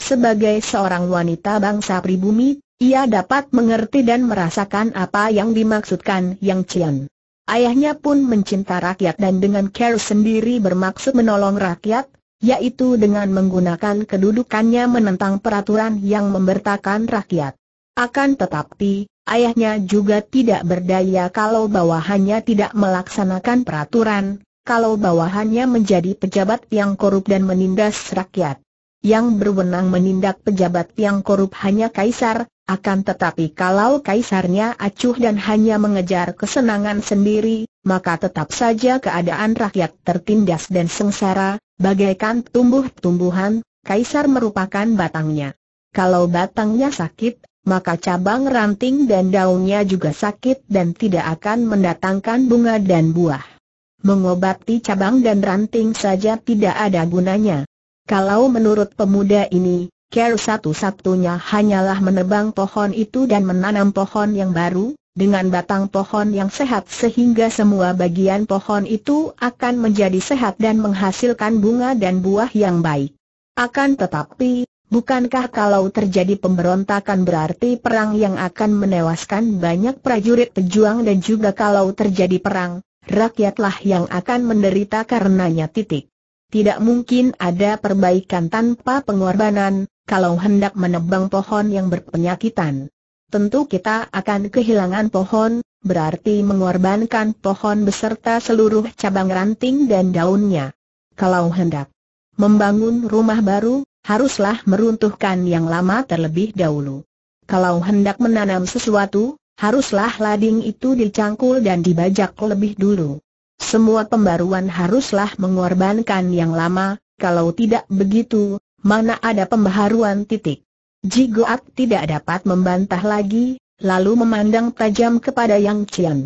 Sebagai seorang wanita bangsa pribumi, ia dapat mengerti dan merasakan apa yang dimaksudkan Yang Cian. Ayahnya pun mencinta rakyat dan dengan care sendiri bermaksud menolong rakyat, yaitu dengan menggunakan kedudukannya menentang peraturan yang membertakan rakyat. Akan tetapi, ayahnya juga tidak berdaya kalau bawahannya tidak melaksanakan peraturan, kalau bawahannya menjadi pejabat yang korup dan menindas rakyat. Yang berwenang menindak pejabat yang korup hanya kaisar, akan tetapi kalau kaisarnya acuh dan hanya mengejar kesenangan sendiri, maka tetap saja keadaan rakyat tertindas dan sengsara, bagaikan tumbuh-tumbuhan, kaisar merupakan batangnya. Kalau batangnya sakit, maka cabang ranting dan daunnya juga sakit dan tidak akan mendatangkan bunga dan buah. Mengobati cabang dan ranting saja tidak ada gunanya. Kalau menurut pemuda ini, Care satu-satunya hanyalah menebang pohon itu dan menanam pohon yang baru, dengan batang pohon yang sehat sehingga semua bagian pohon itu akan menjadi sehat dan menghasilkan bunga dan buah yang baik. Akan tetapi, bukankah kalau terjadi pemberontakan berarti perang yang akan menewaskan banyak prajurit pejuang dan juga kalau terjadi perang, rakyatlah yang akan menderita karenanya titik. Tidak mungkin ada perbaikan tanpa pengorbanan, kalau hendak menebang pohon yang berpenyakitan. Tentu kita akan kehilangan pohon, berarti mengorbankan pohon beserta seluruh cabang ranting dan daunnya. Kalau hendak membangun rumah baru, haruslah meruntuhkan yang lama terlebih dahulu. Kalau hendak menanam sesuatu, haruslah lading itu dicangkul dan dibajak lebih dulu. Semua pembaruan haruslah mengorbankan yang lama, kalau tidak begitu, mana ada pembaharuan titik. Jigoat tidak dapat membantah lagi, lalu memandang tajam kepada Yang Qian.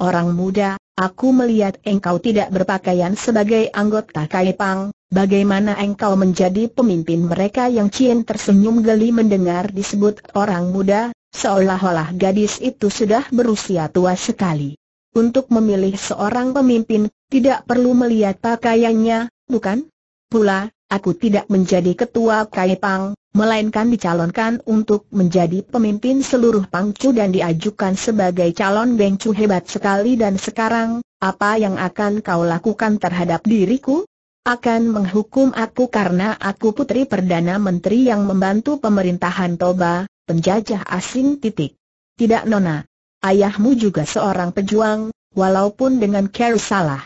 Orang muda, aku melihat engkau tidak berpakaian sebagai anggota Kaipang, bagaimana engkau menjadi pemimpin mereka Yang Qian tersenyum geli mendengar disebut orang muda, seolah-olah gadis itu sudah berusia tua sekali. Untuk memilih seorang pemimpin, tidak perlu melihat pakaiannya, bukan? Pula, aku tidak menjadi ketua Kaipang, melainkan dicalonkan untuk menjadi pemimpin seluruh Pangcu dan diajukan sebagai calon Bengcu hebat sekali dan sekarang, apa yang akan kau lakukan terhadap diriku? Akan menghukum aku karena aku putri Perdana Menteri yang membantu pemerintahan Toba, penjajah asing titik. Tidak Nona. Ayahmu juga seorang pejuang, walaupun dengan care salah.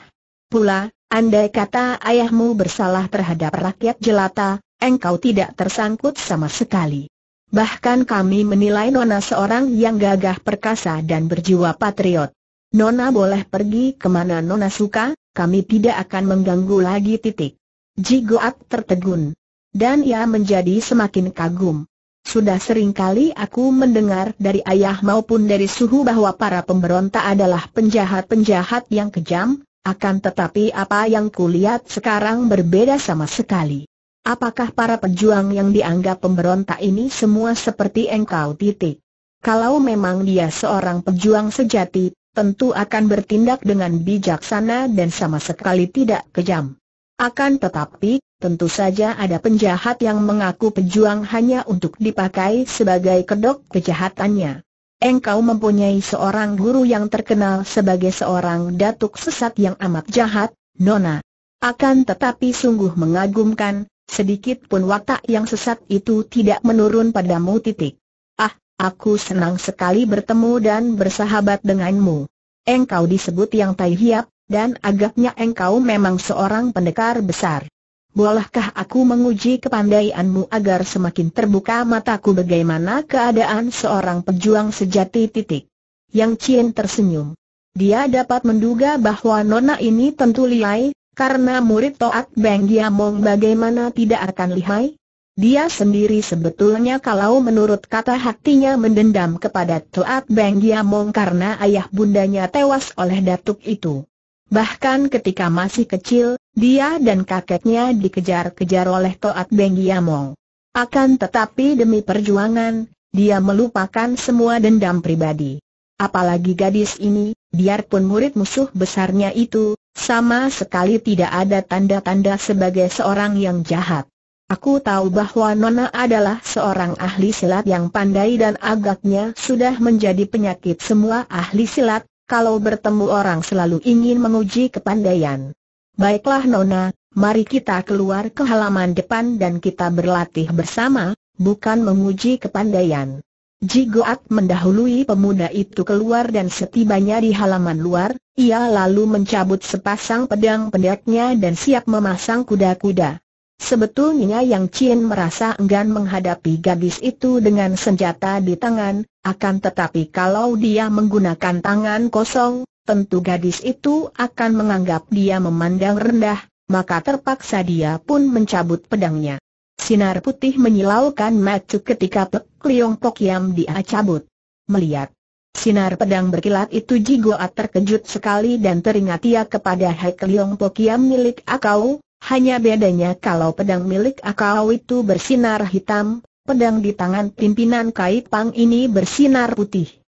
Pula, Andai kata ayahmu bersalah terhadap rakyat jelata, engkau tidak tersangkut sama sekali. Bahkan kami menilai Nona seorang yang gagah perkasa dan berjiwa patriot. Nona boleh pergi kemana Nona suka, kami tidak akan mengganggu lagi titik. Ji Jigoat tertegun. Dan ia menjadi semakin kagum. Sudah seringkali aku mendengar dari ayah maupun dari suhu bahwa para pemberontak adalah penjahat-penjahat yang kejam, akan tetapi apa yang kulihat sekarang berbeda sama sekali. Apakah para pejuang yang dianggap pemberontak ini semua seperti engkau titik? Kalau memang dia seorang pejuang sejati, tentu akan bertindak dengan bijaksana dan sama sekali tidak kejam. Akan tetapi, tentu saja ada penjahat yang mengaku pejuang hanya untuk dipakai sebagai kedok kejahatannya engkau mempunyai seorang guru yang terkenal sebagai seorang datuk sesat yang amat jahat, Nona. Akan tetapi sungguh mengagumkan, sedikit pun watak yang sesat itu tidak menurun padamu titik. Ah, aku senang sekali bertemu dan bersahabat denganmu. Engkau disebut yang tai hiap, dan agaknya engkau memang seorang pendekar besar. Bolehkah aku menguji kepandaianmu agar semakin terbuka mataku bagaimana keadaan seorang pejuang sejati titik? Yang Cien tersenyum. Dia dapat menduga bahwa nona ini tentu lihai, karena murid Toat Beng Giamong bagaimana tidak akan lihai? Dia sendiri sebetulnya kalau menurut kata hatinya mendendam kepada Toat Beng Giamong karena ayah bundanya tewas oleh datuk itu. Bahkan ketika masih kecil, dia dan kakeknya dikejar-kejar oleh Toat Beng Yamong. Akan tetapi demi perjuangan, dia melupakan semua dendam pribadi. Apalagi gadis ini, biarpun murid musuh besarnya itu, sama sekali tidak ada tanda-tanda sebagai seorang yang jahat. Aku tahu bahwa Nona adalah seorang ahli silat yang pandai dan agaknya sudah menjadi penyakit semua ahli silat, kalau bertemu orang selalu ingin menguji kepandaian. Baiklah Nona, mari kita keluar ke halaman depan dan kita berlatih bersama, bukan menguji kepandaian. Jigoat mendahului pemuda itu keluar dan setibanya di halaman luar, ia lalu mencabut sepasang pedang pendeknya dan siap memasang kuda-kuda. Sebetulnya Yang Chin merasa enggan menghadapi gadis itu dengan senjata di tangan, akan tetapi kalau dia menggunakan tangan kosong, tentu gadis itu akan menganggap dia memandang rendah, maka terpaksa dia pun mencabut pedangnya. Sinar putih menyilaukan matu ketika Pek Liong Pok Yam dia cabut. Melihat sinar pedang berkilat itu Jigoa terkejut sekali dan teringat ia kepada Hek Liong Pok Yam milik Akau, hanya bedanya kalau pedang milik Akau itu bersinar hitam, pedang di tangan pimpinan Kai Pang ini bersinar putih.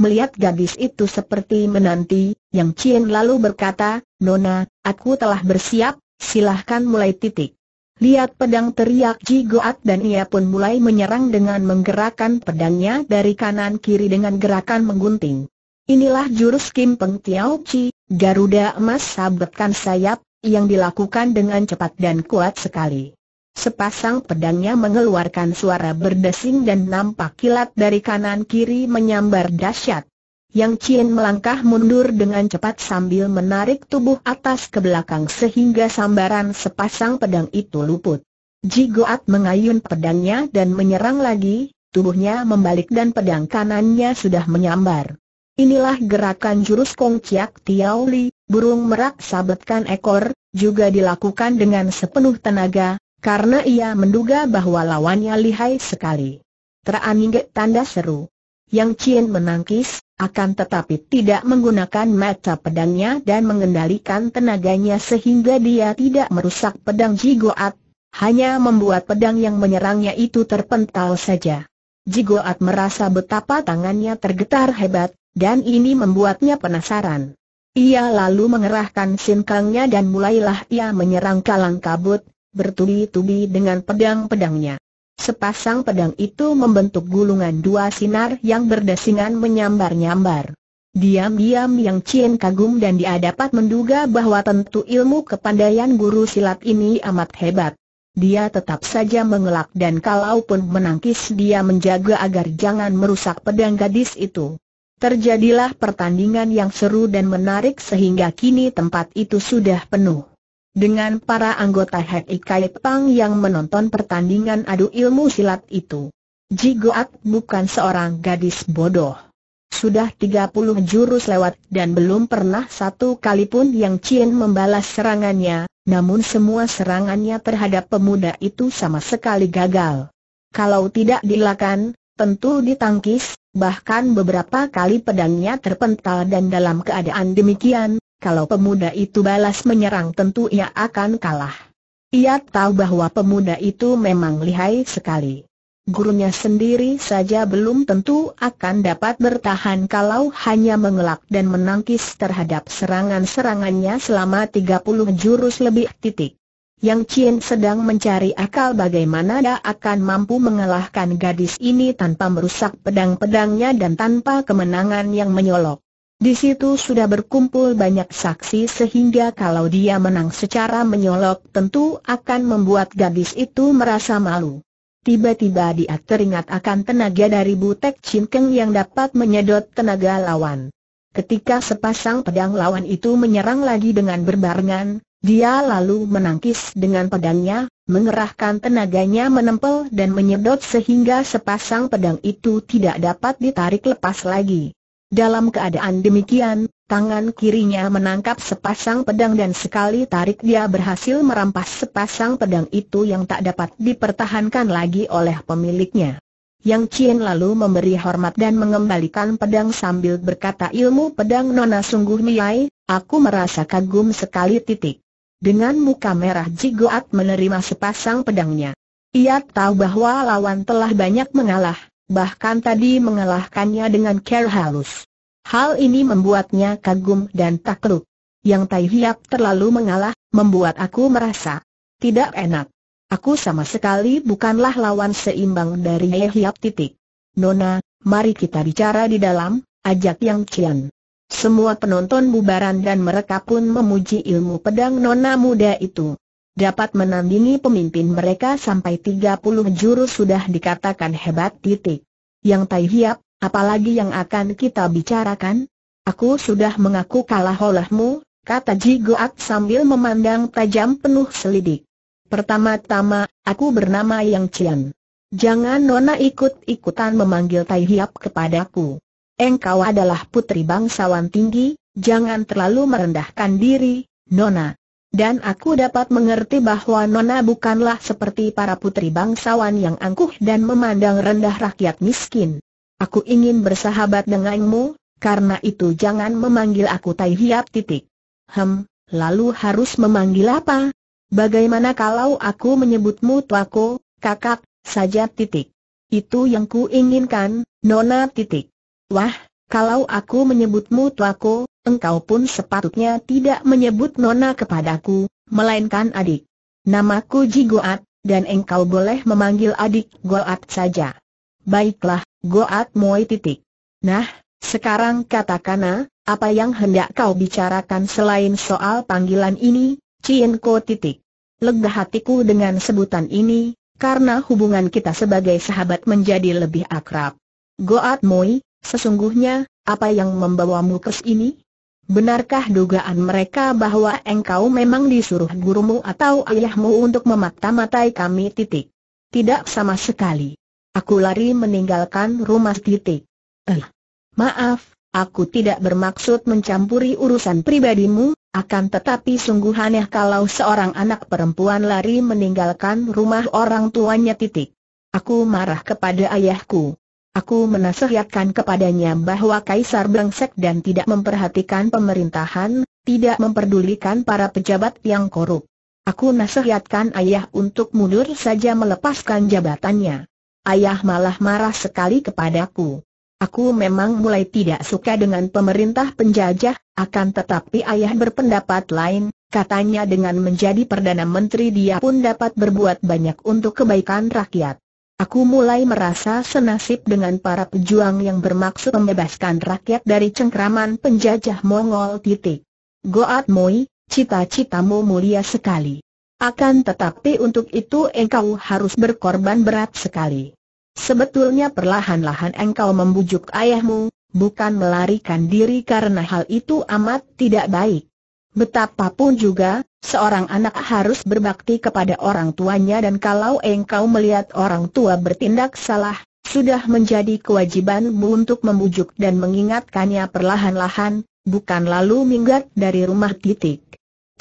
Melihat gadis itu seperti menanti, Yang Cien lalu berkata, Nona, aku telah bersiap, silahkan mulai titik. Lihat pedang teriak Ji Goat dan ia pun mulai menyerang dengan menggerakkan pedangnya dari kanan kiri dengan gerakan menggunting. Inilah jurus Kim Peng Tiao Chi, Garuda emas sabetkan sayap, yang dilakukan dengan cepat dan kuat sekali. Sepasang pedangnya mengeluarkan suara berdesing dan nampak kilat dari kanan kiri menyambar dahsyat. Yang Cien melangkah mundur dengan cepat sambil menarik tubuh atas ke belakang sehingga sambaran sepasang pedang itu luput. Jigoat mengayun pedangnya dan menyerang lagi, tubuhnya membalik dan pedang kanannya sudah menyambar. Inilah gerakan jurus Kong Chiak Tiao burung merak sabetkan ekor, juga dilakukan dengan sepenuh tenaga, karena ia menduga bahwa lawannya lihai sekali. Teranginggit tanda seru. Yang Cien menangkis, akan tetapi tidak menggunakan mata pedangnya dan mengendalikan tenaganya sehingga dia tidak merusak pedang Jigoat, hanya membuat pedang yang menyerangnya itu terpental saja. Jigoat merasa betapa tangannya tergetar hebat, dan ini membuatnya penasaran. Ia lalu mengerahkan sinkangnya dan mulailah ia menyerang kalang kabut, bertubi-tubi dengan pedang-pedangnya. Sepasang pedang itu membentuk gulungan dua sinar yang berdesingan menyambar-nyambar. Diam-diam Yang Cien kagum dan dia dapat menduga bahwa tentu ilmu kepandaian guru silat ini amat hebat. Dia tetap saja mengelak dan kalaupun menangkis dia menjaga agar jangan merusak pedang gadis itu. Terjadilah pertandingan yang seru dan menarik sehingga kini tempat itu sudah penuh dengan para anggota Hek Ikai Pang yang menonton pertandingan adu ilmu silat itu. Ji Goat bukan seorang gadis bodoh. Sudah 30 jurus lewat dan belum pernah satu kali pun yang Cien membalas serangannya, namun semua serangannya terhadap pemuda itu sama sekali gagal. Kalau tidak dilakukan, tentu ditangkis, bahkan beberapa kali pedangnya terpental dan dalam keadaan demikian, kalau pemuda itu balas menyerang tentu ia akan kalah. Ia tahu bahwa pemuda itu memang lihai sekali. Gurunya sendiri saja belum tentu akan dapat bertahan kalau hanya mengelak dan menangkis terhadap serangan-serangannya selama 30 jurus lebih titik. Yang Chin sedang mencari akal bagaimana dia akan mampu mengalahkan gadis ini tanpa merusak pedang-pedangnya dan tanpa kemenangan yang menyolok. Di situ sudah berkumpul banyak saksi sehingga kalau dia menang secara menyolok tentu akan membuat gadis itu merasa malu. Tiba-tiba dia teringat akan tenaga dari Butek Cinkeng yang dapat menyedot tenaga lawan. Ketika sepasang pedang lawan itu menyerang lagi dengan berbarengan, dia lalu menangkis dengan pedangnya, mengerahkan tenaganya menempel dan menyedot sehingga sepasang pedang itu tidak dapat ditarik lepas lagi. Dalam keadaan demikian, tangan kirinya menangkap sepasang pedang dan sekali tarik dia berhasil merampas sepasang pedang itu yang tak dapat dipertahankan lagi oleh pemiliknya. Yang Cien lalu memberi hormat dan mengembalikan pedang sambil berkata ilmu pedang Nona sungguh miyai, aku merasa kagum sekali titik. Dengan muka merah Jigoat menerima sepasang pedangnya. Ia tahu bahwa lawan telah banyak mengalah, bahkan tadi mengalahkannya dengan care halus. Hal ini membuatnya kagum dan takluk. Yang Tai Hiap terlalu mengalah, membuat aku merasa tidak enak. Aku sama sekali bukanlah lawan seimbang dari Ye Hiap titik. Nona, mari kita bicara di dalam, ajak Yang Cian. Semua penonton bubaran dan mereka pun memuji ilmu pedang nona muda itu dapat menandingi pemimpin mereka sampai 30 jurus sudah dikatakan hebat titik. Yang Tai Hiap, apalagi yang akan kita bicarakan? Aku sudah mengaku kalah olehmu, kata Ji Goat sambil memandang tajam penuh selidik. Pertama-tama, aku bernama Yang Cian. Jangan Nona ikut-ikutan memanggil Tai Hiap kepadaku. Engkau adalah putri bangsawan tinggi, jangan terlalu merendahkan diri, Nona. Dan aku dapat mengerti bahwa Nona bukanlah seperti para putri bangsawan yang angkuh dan memandang rendah rakyat miskin. Aku ingin bersahabat denganmu, karena itu jangan memanggil aku Tai Hiap titik. Hem, lalu harus memanggil apa? Bagaimana kalau aku menyebutmu tuaku, kakak, saja titik. Itu yang ku inginkan, Nona titik. Wah, kalau aku menyebutmu tuaku, engkau pun sepatutnya tidak menyebut nona kepadaku, melainkan adik. Namaku Ji Goat, dan engkau boleh memanggil adik Goat saja. Baiklah, Goat Moi titik. Nah, sekarang katakanlah, apa yang hendak kau bicarakan selain soal panggilan ini, Cien Ko titik. Lega hatiku dengan sebutan ini, karena hubungan kita sebagai sahabat menjadi lebih akrab. Goat Moi, sesungguhnya, apa yang membawamu ke sini? Benarkah dugaan mereka bahwa engkau memang disuruh gurumu atau ayahmu untuk memata-matai kami titik? Tidak sama sekali. Aku lari meninggalkan rumah titik. Eh, maaf, aku tidak bermaksud mencampuri urusan pribadimu, akan tetapi sungguh aneh kalau seorang anak perempuan lari meninggalkan rumah orang tuanya titik. Aku marah kepada ayahku. Aku menasihatkan kepadanya bahwa Kaisar Bangsek dan tidak memperhatikan pemerintahan, tidak memperdulikan para pejabat yang korup. Aku nasihatkan ayah untuk mundur saja melepaskan jabatannya. Ayah malah marah sekali kepadaku. Aku memang mulai tidak suka dengan pemerintah penjajah, akan tetapi ayah berpendapat lain, katanya dengan menjadi Perdana Menteri dia pun dapat berbuat banyak untuk kebaikan rakyat. Aku mulai merasa senasib dengan para pejuang yang bermaksud membebaskan rakyat dari cengkraman penjajah Mongol titik. Goat Moi, cita-citamu mulia sekali. Akan tetapi untuk itu engkau harus berkorban berat sekali. Sebetulnya perlahan-lahan engkau membujuk ayahmu, bukan melarikan diri karena hal itu amat tidak baik. Betapapun juga, seorang anak harus berbakti kepada orang tuanya dan kalau engkau melihat orang tua bertindak salah, sudah menjadi kewajibanmu untuk membujuk dan mengingatkannya perlahan-lahan, bukan lalu minggat dari rumah titik.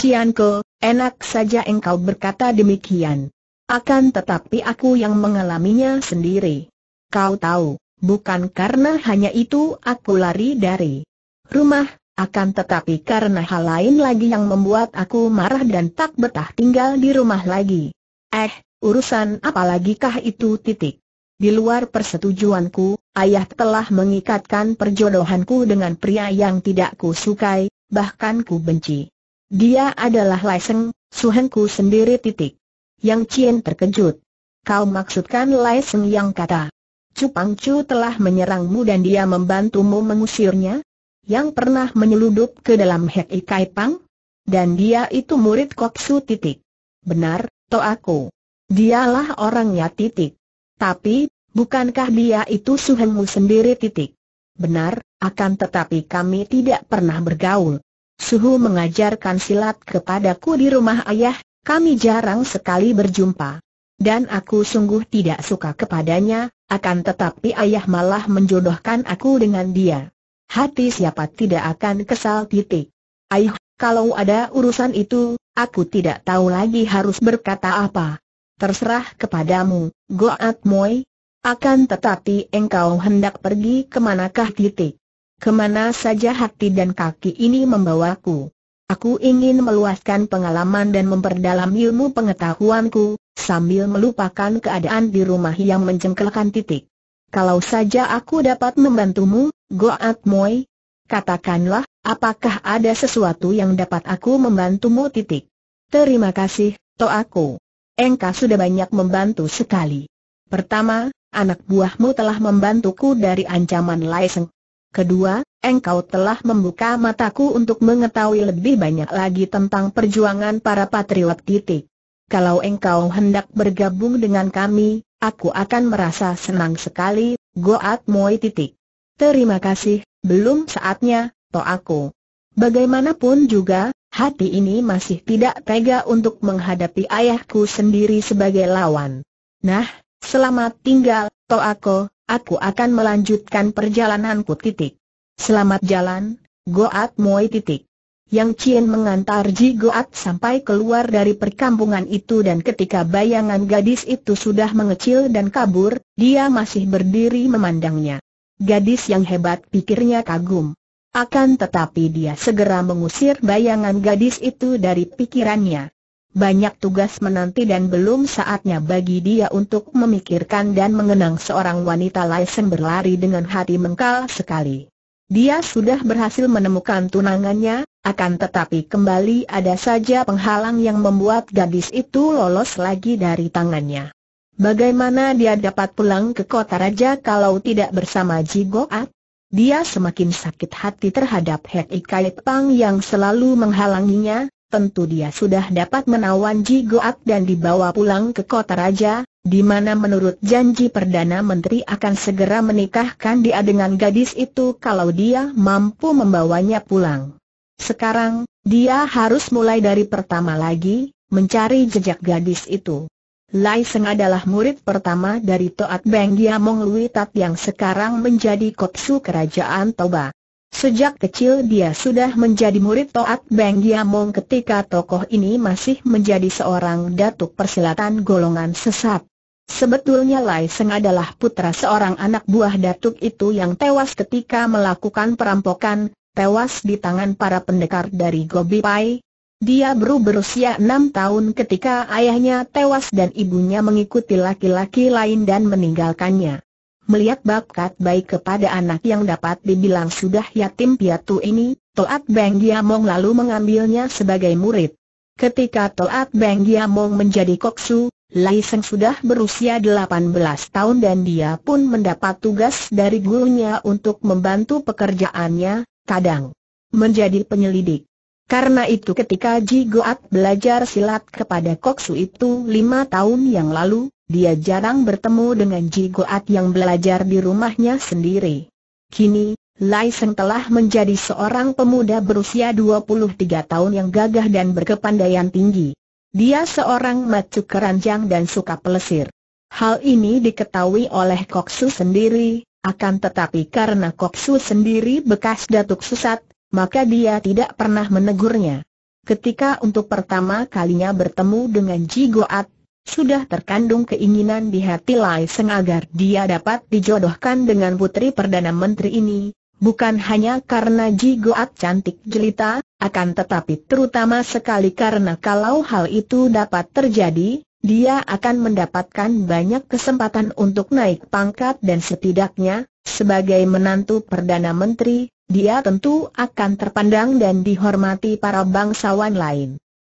Cianko, enak saja engkau berkata demikian. Akan tetapi aku yang mengalaminya sendiri. Kau tahu, bukan karena hanya itu aku lari dari rumah, akan tetapi karena hal lain lagi yang membuat aku marah dan tak betah tinggal di rumah lagi. Eh, urusan apalagikah itu titik. Di luar persetujuanku, ayah telah mengikatkan perjodohanku dengan pria yang tidak ku sukai, bahkan ku benci. Dia adalah Laiseng, suhengku sendiri titik. Yang Cien terkejut. Kau maksudkan Laiseng yang kata. Cupangcu telah menyerangmu dan dia membantumu mengusirnya? yang pernah menyeludup ke dalam Hek Kai Pang? Dan dia itu murid Kopsu titik. Benar, aku. Dialah orangnya titik. Tapi, bukankah dia itu suhengmu sendiri titik? Benar, akan tetapi kami tidak pernah bergaul. Suhu mengajarkan silat kepadaku di rumah ayah, kami jarang sekali berjumpa. Dan aku sungguh tidak suka kepadanya, akan tetapi ayah malah menjodohkan aku dengan dia. Hati siapa tidak akan kesal titik. Aih, kalau ada urusan itu, aku tidak tahu lagi harus berkata apa. Terserah kepadamu, Goat moy. Akan tetapi engkau hendak pergi kemanakah titik? Kemana saja hati dan kaki ini membawaku? Aku ingin meluaskan pengalaman dan memperdalam ilmu pengetahuanku, sambil melupakan keadaan di rumah yang mencengkelkan titik. Kalau saja aku dapat membantumu, Goat moy. Katakanlah, apakah ada sesuatu yang dapat aku membantumu titik. Terima kasih, aku. Engkau sudah banyak membantu sekali. Pertama, anak buahmu telah membantuku dari ancaman Laiseng. Kedua, engkau telah membuka mataku untuk mengetahui lebih banyak lagi tentang perjuangan para patriot titik kalau engkau hendak bergabung dengan kami, aku akan merasa senang sekali, Goat Moi titik. Terima kasih, belum saatnya, to aku. Bagaimanapun juga, hati ini masih tidak tega untuk menghadapi ayahku sendiri sebagai lawan. Nah, selamat tinggal, to aku, aku akan melanjutkan perjalananku titik. Selamat jalan, Goat Moi titik. Yang Chien mengantar Ji Goat sampai keluar dari perkampungan itu dan ketika bayangan gadis itu sudah mengecil dan kabur, dia masih berdiri memandangnya. Gadis yang hebat pikirnya kagum. Akan tetapi dia segera mengusir bayangan gadis itu dari pikirannya. Banyak tugas menanti dan belum saatnya bagi dia untuk memikirkan dan mengenang seorang wanita Laisen berlari dengan hati mengkal sekali. Dia sudah berhasil menemukan tunangannya, akan tetapi kembali ada saja penghalang yang membuat gadis itu lolos lagi dari tangannya. Bagaimana dia dapat pulang ke kota raja kalau tidak bersama Ji Jigoat? Dia semakin sakit hati terhadap Hek Ikai Pang yang selalu menghalanginya, tentu dia sudah dapat menawan Jigoat dan dibawa pulang ke kota raja, di mana menurut janji Perdana Menteri akan segera menikahkan dia dengan gadis itu kalau dia mampu membawanya pulang. Sekarang, dia harus mulai dari pertama lagi, mencari jejak gadis itu. Lai Seng adalah murid pertama dari Toat Beng Giamong Lui Tat yang sekarang menjadi kopsu kerajaan Toba. Sejak kecil dia sudah menjadi murid Toat Beng Giamong ketika tokoh ini masih menjadi seorang datuk persilatan golongan sesat. Sebetulnya Lai Seng adalah putra seorang anak buah datuk itu yang tewas ketika melakukan perampokan, tewas di tangan para pendekar dari Gobi Pai. Dia baru berusia enam tahun ketika ayahnya tewas dan ibunya mengikuti laki-laki lain dan meninggalkannya. Melihat bakat baik kepada anak yang dapat dibilang sudah yatim piatu ini, Toat Beng Giamong lalu mengambilnya sebagai murid. Ketika Toat Beng Giamong menjadi koksu, Lai Seng sudah berusia 18 tahun dan dia pun mendapat tugas dari gurunya untuk membantu pekerjaannya, kadang menjadi penyelidik. Karena itu ketika Ji Goat belajar silat kepada Koksu itu lima tahun yang lalu, dia jarang bertemu dengan Ji Goat yang belajar di rumahnya sendiri. Kini, Lai Seng telah menjadi seorang pemuda berusia 23 tahun yang gagah dan berkepandaian tinggi. Dia seorang macu keranjang dan suka pelesir. Hal ini diketahui oleh Koksu sendiri, akan tetapi karena Koksu sendiri bekas datuk Susat, maka dia tidak pernah menegurnya. Ketika untuk pertama kalinya bertemu dengan Jigoat, sudah terkandung keinginan di hati Lai Seng agar dia dapat dijodohkan dengan putri Perdana Menteri ini, bukan hanya karena Jigoat cantik jelita, akan tetapi terutama sekali karena kalau hal itu dapat terjadi, dia akan mendapatkan banyak kesempatan untuk naik pangkat dan setidaknya, sebagai menantu Perdana Menteri, dia tentu akan terpandang dan dihormati para bangsawan lain.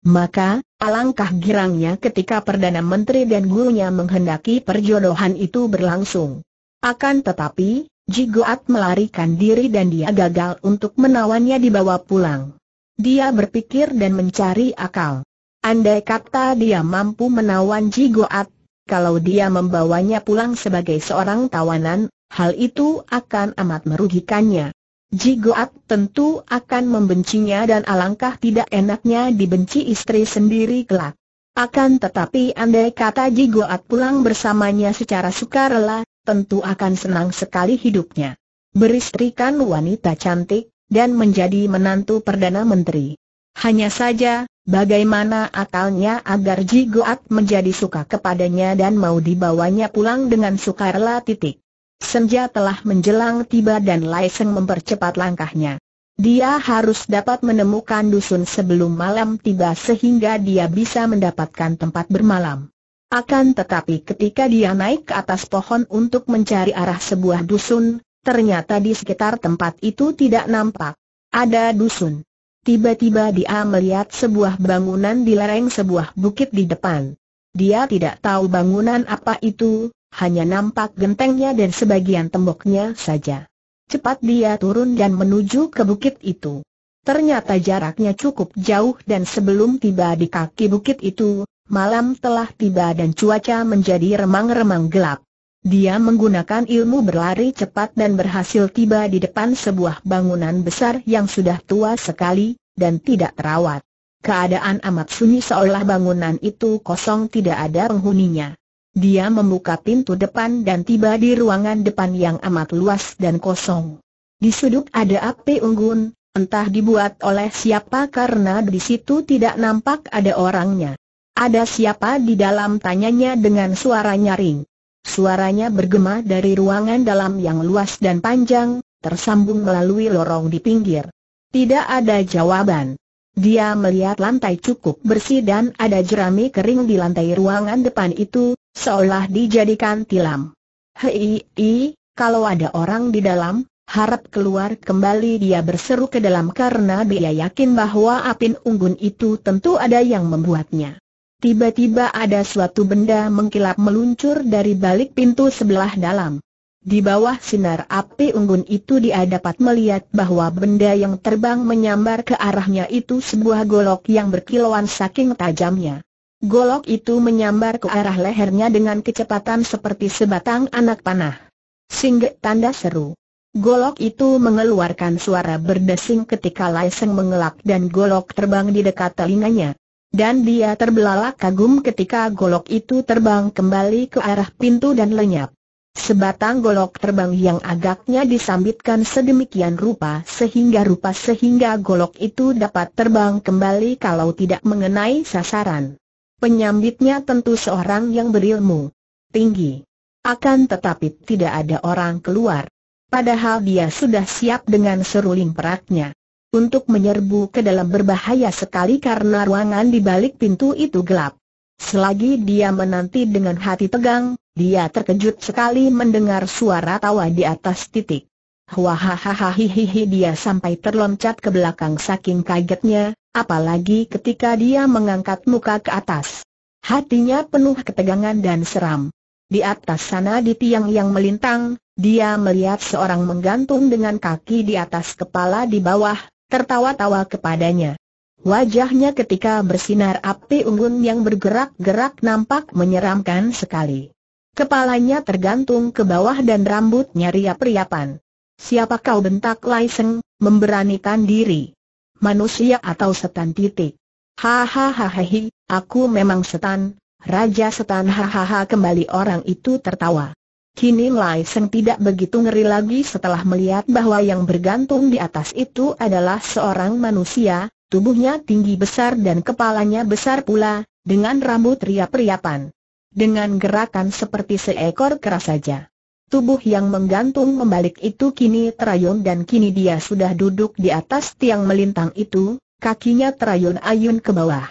Maka, alangkah girangnya ketika Perdana Menteri dan gurunya menghendaki perjodohan itu berlangsung. Akan tetapi, Jigoat melarikan diri dan dia gagal untuk menawannya dibawa pulang. Dia berpikir dan mencari akal. Andai kata dia mampu menawan Jigoat, kalau dia membawanya pulang sebagai seorang tawanan, hal itu akan amat merugikannya. Jigoat tentu akan membencinya dan alangkah tidak enaknya dibenci istri sendiri kelak. Akan tetapi andai kata Jigoat pulang bersamanya secara sukarela, tentu akan senang sekali hidupnya. Beristrikan wanita cantik, dan menjadi menantu Perdana Menteri. Hanya saja, Bagaimana akalnya agar Ji Goat menjadi suka kepadanya dan mau dibawanya pulang dengan sukarela titik. Senja telah menjelang tiba dan Lai Laiseng mempercepat langkahnya. Dia harus dapat menemukan dusun sebelum malam tiba sehingga dia bisa mendapatkan tempat bermalam. Akan tetapi ketika dia naik ke atas pohon untuk mencari arah sebuah dusun, ternyata di sekitar tempat itu tidak nampak. Ada dusun. Tiba-tiba dia melihat sebuah bangunan di lereng sebuah bukit di depan. Dia tidak tahu bangunan apa itu, hanya nampak gentengnya dan sebagian temboknya saja. Cepat dia turun dan menuju ke bukit itu. Ternyata jaraknya cukup jauh dan sebelum tiba di kaki bukit itu, malam telah tiba dan cuaca menjadi remang-remang gelap. Dia menggunakan ilmu berlari cepat dan berhasil tiba di depan sebuah bangunan besar yang sudah tua sekali, dan tidak terawat. Keadaan amat sunyi seolah bangunan itu kosong tidak ada penghuninya. Dia membuka pintu depan dan tiba di ruangan depan yang amat luas dan kosong. Di sudut ada api unggun, entah dibuat oleh siapa karena di situ tidak nampak ada orangnya. Ada siapa di dalam tanyanya dengan suara nyaring. Suaranya bergema dari ruangan dalam yang luas dan panjang, tersambung melalui lorong di pinggir. Tidak ada jawaban. Dia melihat lantai cukup bersih dan ada jerami kering di lantai ruangan depan itu, seolah dijadikan tilam. Hei, i, kalau ada orang di dalam, harap keluar kembali dia berseru ke dalam karena dia yakin bahwa apin unggun itu tentu ada yang membuatnya. Tiba-tiba ada suatu benda mengkilap meluncur dari balik pintu sebelah dalam. Di bawah sinar api unggun itu dia dapat melihat bahwa benda yang terbang menyambar ke arahnya itu sebuah golok yang berkilauan saking tajamnya. Golok itu menyambar ke arah lehernya dengan kecepatan seperti sebatang anak panah. Singgit tanda seru. Golok itu mengeluarkan suara berdesing ketika Laiseng mengelak dan golok terbang di dekat telinganya. Dan dia terbelalak kagum ketika golok itu terbang kembali ke arah pintu dan lenyap. Sebatang golok terbang yang agaknya disambitkan sedemikian rupa sehingga rupa sehingga golok itu dapat terbang kembali kalau tidak mengenai sasaran. Penyambitnya tentu seorang yang berilmu tinggi. Akan tetapi tidak ada orang keluar. Padahal dia sudah siap dengan seruling peraknya untuk menyerbu ke dalam berbahaya sekali karena ruangan di balik pintu itu gelap. Selagi dia menanti dengan hati tegang, dia terkejut sekali mendengar suara tawa di atas titik. Wahahahahihihi dia sampai terloncat ke belakang saking kagetnya, apalagi ketika dia mengangkat muka ke atas. Hatinya penuh ketegangan dan seram. Di atas sana di tiang yang melintang, dia melihat seorang menggantung dengan kaki di atas kepala di bawah, tertawa-tawa kepadanya. Wajahnya ketika bersinar api unggun yang bergerak-gerak nampak menyeramkan sekali. Kepalanya tergantung ke bawah dan rambutnya riap-riapan. Siapa kau bentak Lai Seng, memberanikan diri? Manusia atau setan titik? Hahaha, aku memang setan, Raja setan hahaha kembali orang itu tertawa. Kini Lai Seng tidak begitu ngeri lagi setelah melihat bahwa yang bergantung di atas itu adalah seorang manusia, tubuhnya tinggi besar dan kepalanya besar pula, dengan rambut riap-riapan. Dengan gerakan seperti seekor keras saja. Tubuh yang menggantung membalik itu kini terayun dan kini dia sudah duduk di atas tiang melintang itu, kakinya terayun-ayun ke bawah.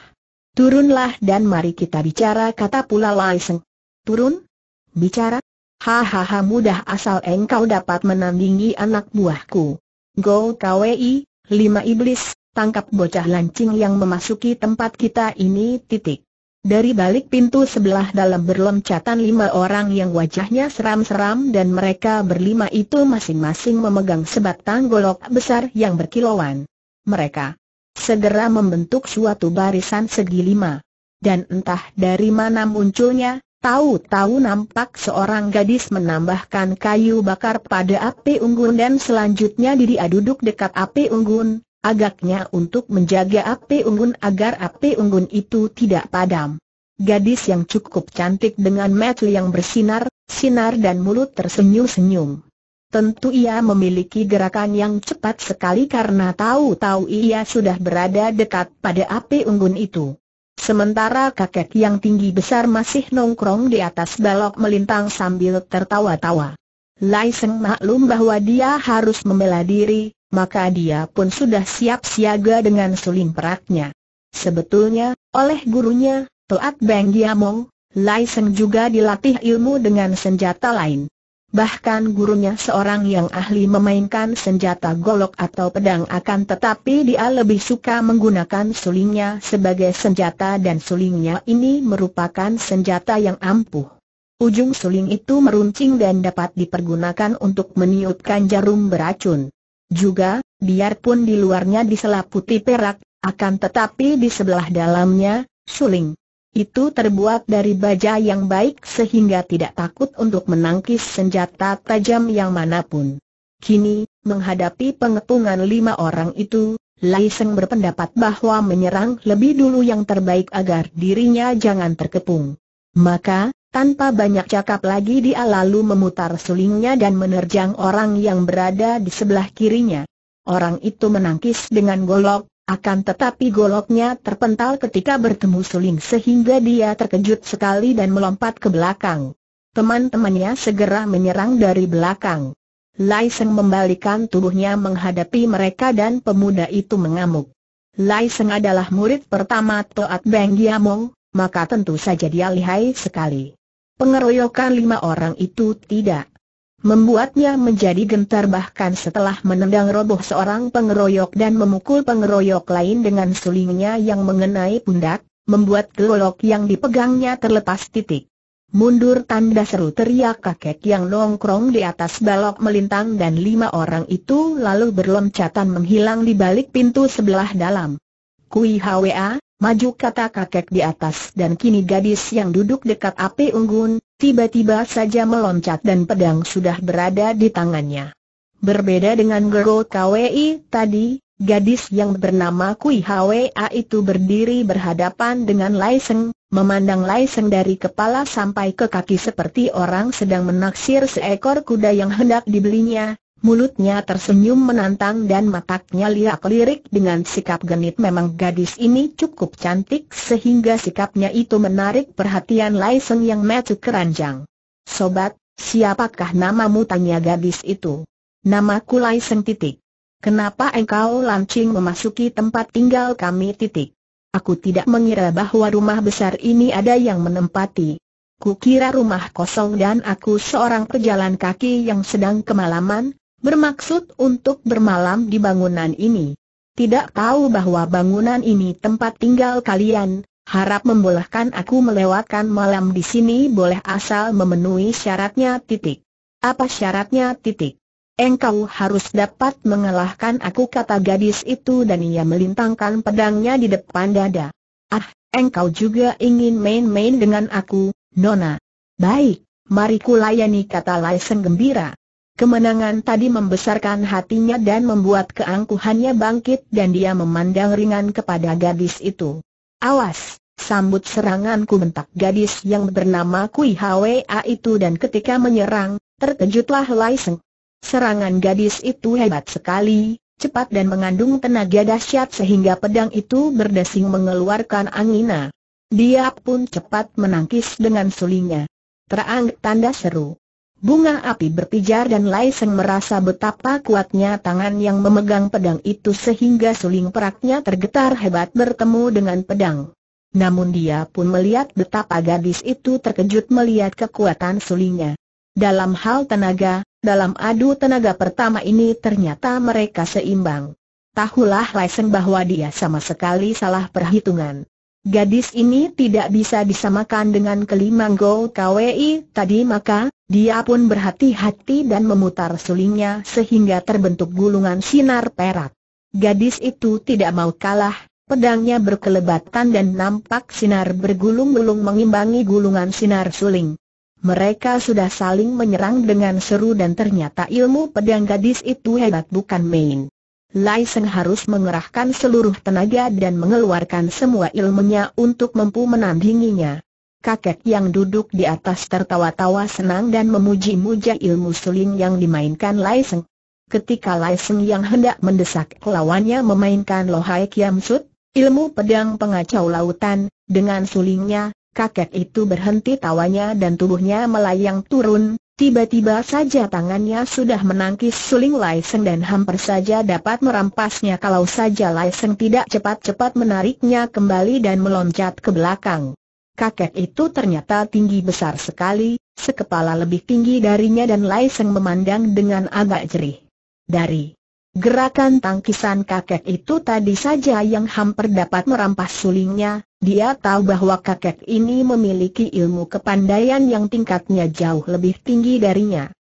Turunlah dan mari kita bicara kata pula Lai Seng. Turun? Bicara? Hahaha mudah asal engkau dapat menandingi anak buahku. Go KWI, lima iblis, tangkap bocah lancing yang memasuki tempat kita ini titik. Dari balik pintu sebelah dalam berloncatan lima orang yang wajahnya seram-seram dan mereka berlima itu masing-masing memegang sebatang golok besar yang berkilauan. Mereka segera membentuk suatu barisan segi lima. Dan entah dari mana munculnya, Tahu-tahu nampak seorang gadis menambahkan kayu bakar pada api unggun dan selanjutnya dia duduk dekat api unggun, agaknya untuk menjaga api unggun agar api unggun itu tidak padam. Gadis yang cukup cantik dengan mata yang bersinar, sinar dan mulut tersenyum-senyum. Tentu ia memiliki gerakan yang cepat sekali karena tahu-tahu ia sudah berada dekat pada api unggun itu. Sementara kakek yang tinggi besar masih nongkrong di atas balok melintang sambil tertawa-tawa. Lai Seng maklum bahwa dia harus membela diri, maka dia pun sudah siap siaga dengan suling peraknya. Sebetulnya, oleh gurunya, Toat Beng Giamong, Lai Seng juga dilatih ilmu dengan senjata lain bahkan gurunya seorang yang ahli memainkan senjata golok atau pedang akan tetapi dia lebih suka menggunakan sulingnya sebagai senjata dan sulingnya ini merupakan senjata yang ampuh. Ujung suling itu meruncing dan dapat dipergunakan untuk meniupkan jarum beracun. Juga, biarpun di luarnya diselaputi perak, akan tetapi di sebelah dalamnya, suling itu terbuat dari baja yang baik sehingga tidak takut untuk menangkis senjata tajam yang manapun. Kini, menghadapi pengepungan lima orang itu, Lai Seng berpendapat bahwa menyerang lebih dulu yang terbaik agar dirinya jangan terkepung. Maka, tanpa banyak cakap lagi dia lalu memutar sulingnya dan menerjang orang yang berada di sebelah kirinya. Orang itu menangkis dengan golok, akan tetapi goloknya terpental ketika bertemu suling sehingga dia terkejut sekali dan melompat ke belakang. Teman-temannya segera menyerang dari belakang. Lai Seng membalikan tubuhnya menghadapi mereka dan pemuda itu mengamuk. Lai Seng adalah murid pertama Toat Beng Giamong, maka tentu saja dia lihai sekali. Pengeroyokan lima orang itu tidak membuatnya menjadi gentar bahkan setelah menendang roboh seorang pengeroyok dan memukul pengeroyok lain dengan sulingnya yang mengenai pundak, membuat gelolok yang dipegangnya terlepas titik. Mundur tanda seru teriak kakek yang nongkrong di atas balok melintang dan lima orang itu lalu berloncatan menghilang di balik pintu sebelah dalam. Kui Hwa, Maju kata kakek di atas dan kini gadis yang duduk dekat api unggun, tiba-tiba saja meloncat dan pedang sudah berada di tangannya. Berbeda dengan Gero KWI tadi, gadis yang bernama Kui Hwa itu berdiri berhadapan dengan Lai Seng, memandang Lai Seng dari kepala sampai ke kaki seperti orang sedang menaksir seekor kuda yang hendak dibelinya, mulutnya tersenyum menantang dan mataknya liak-lirik dengan sikap genit memang gadis ini cukup cantik sehingga sikapnya itu menarik perhatian Lai Seng yang metu keranjang. Sobat, siapakah namamu tanya gadis itu? Namaku Lai Seng titik. Kenapa engkau lancing memasuki tempat tinggal kami titik? Aku tidak mengira bahwa rumah besar ini ada yang menempati. Kukira rumah kosong dan aku seorang pejalan kaki yang sedang kemalaman, bermaksud untuk bermalam di bangunan ini. Tidak tahu bahwa bangunan ini tempat tinggal kalian, harap membolehkan aku melewatkan malam di sini boleh asal memenuhi syaratnya titik. Apa syaratnya titik? Engkau harus dapat mengalahkan aku kata gadis itu dan ia melintangkan pedangnya di depan dada. Ah, engkau juga ingin main-main dengan aku, Nona. Baik, mari kulayani kata Laiseng gembira. Kemenangan tadi membesarkan hatinya dan membuat keangkuhannya bangkit dan dia memandang ringan kepada gadis itu. Awas, sambut seranganku bentak gadis yang bernama Kui Hwa itu dan ketika menyerang, terkejutlah Lai Seng. Serangan gadis itu hebat sekali, cepat dan mengandung tenaga dahsyat sehingga pedang itu berdesing mengeluarkan angina. Dia pun cepat menangkis dengan sulingnya. Terang tanda seru. Bunga api berpijar dan Lai Seng merasa betapa kuatnya tangan yang memegang pedang itu sehingga suling peraknya tergetar hebat bertemu dengan pedang. Namun dia pun melihat betapa gadis itu terkejut melihat kekuatan sulingnya. Dalam hal tenaga, dalam adu tenaga pertama ini ternyata mereka seimbang. Tahulah Lai Seng bahwa dia sama sekali salah perhitungan. Gadis ini tidak bisa disamakan dengan kelima Go KWI tadi maka, dia pun berhati-hati dan memutar sulingnya sehingga terbentuk gulungan sinar perak. Gadis itu tidak mau kalah, pedangnya berkelebatan dan nampak sinar bergulung-gulung mengimbangi gulungan sinar suling. Mereka sudah saling menyerang dengan seru dan ternyata ilmu pedang gadis itu hebat bukan main. Lai Seng harus mengerahkan seluruh tenaga dan mengeluarkan semua ilmunya untuk mampu menandinginya. Kakek yang duduk di atas tertawa-tawa senang dan memuji-muja ilmu suling yang dimainkan Lai Seng. Ketika Lai Seng yang hendak mendesak lawannya memainkan Lohai Kiam Sut, ilmu pedang pengacau lautan, dengan sulingnya, kakek itu berhenti tawanya dan tubuhnya melayang turun, Tiba-tiba saja tangannya sudah menangkis suling Laiseng dan hampir saja dapat merampasnya kalau saja Laiseng tidak cepat-cepat menariknya kembali dan meloncat ke belakang. Kakek itu ternyata tinggi besar sekali, sekepala lebih tinggi darinya dan Laiseng memandang dengan agak jerih. Dari Gerakan tangkisan kakek itu tadi saja yang hampir dapat merampas sulingnya, dia tahu bahwa kakek ini memiliki ilmu kepandaian yang tingkatnya jauh lebih tinggi darinya.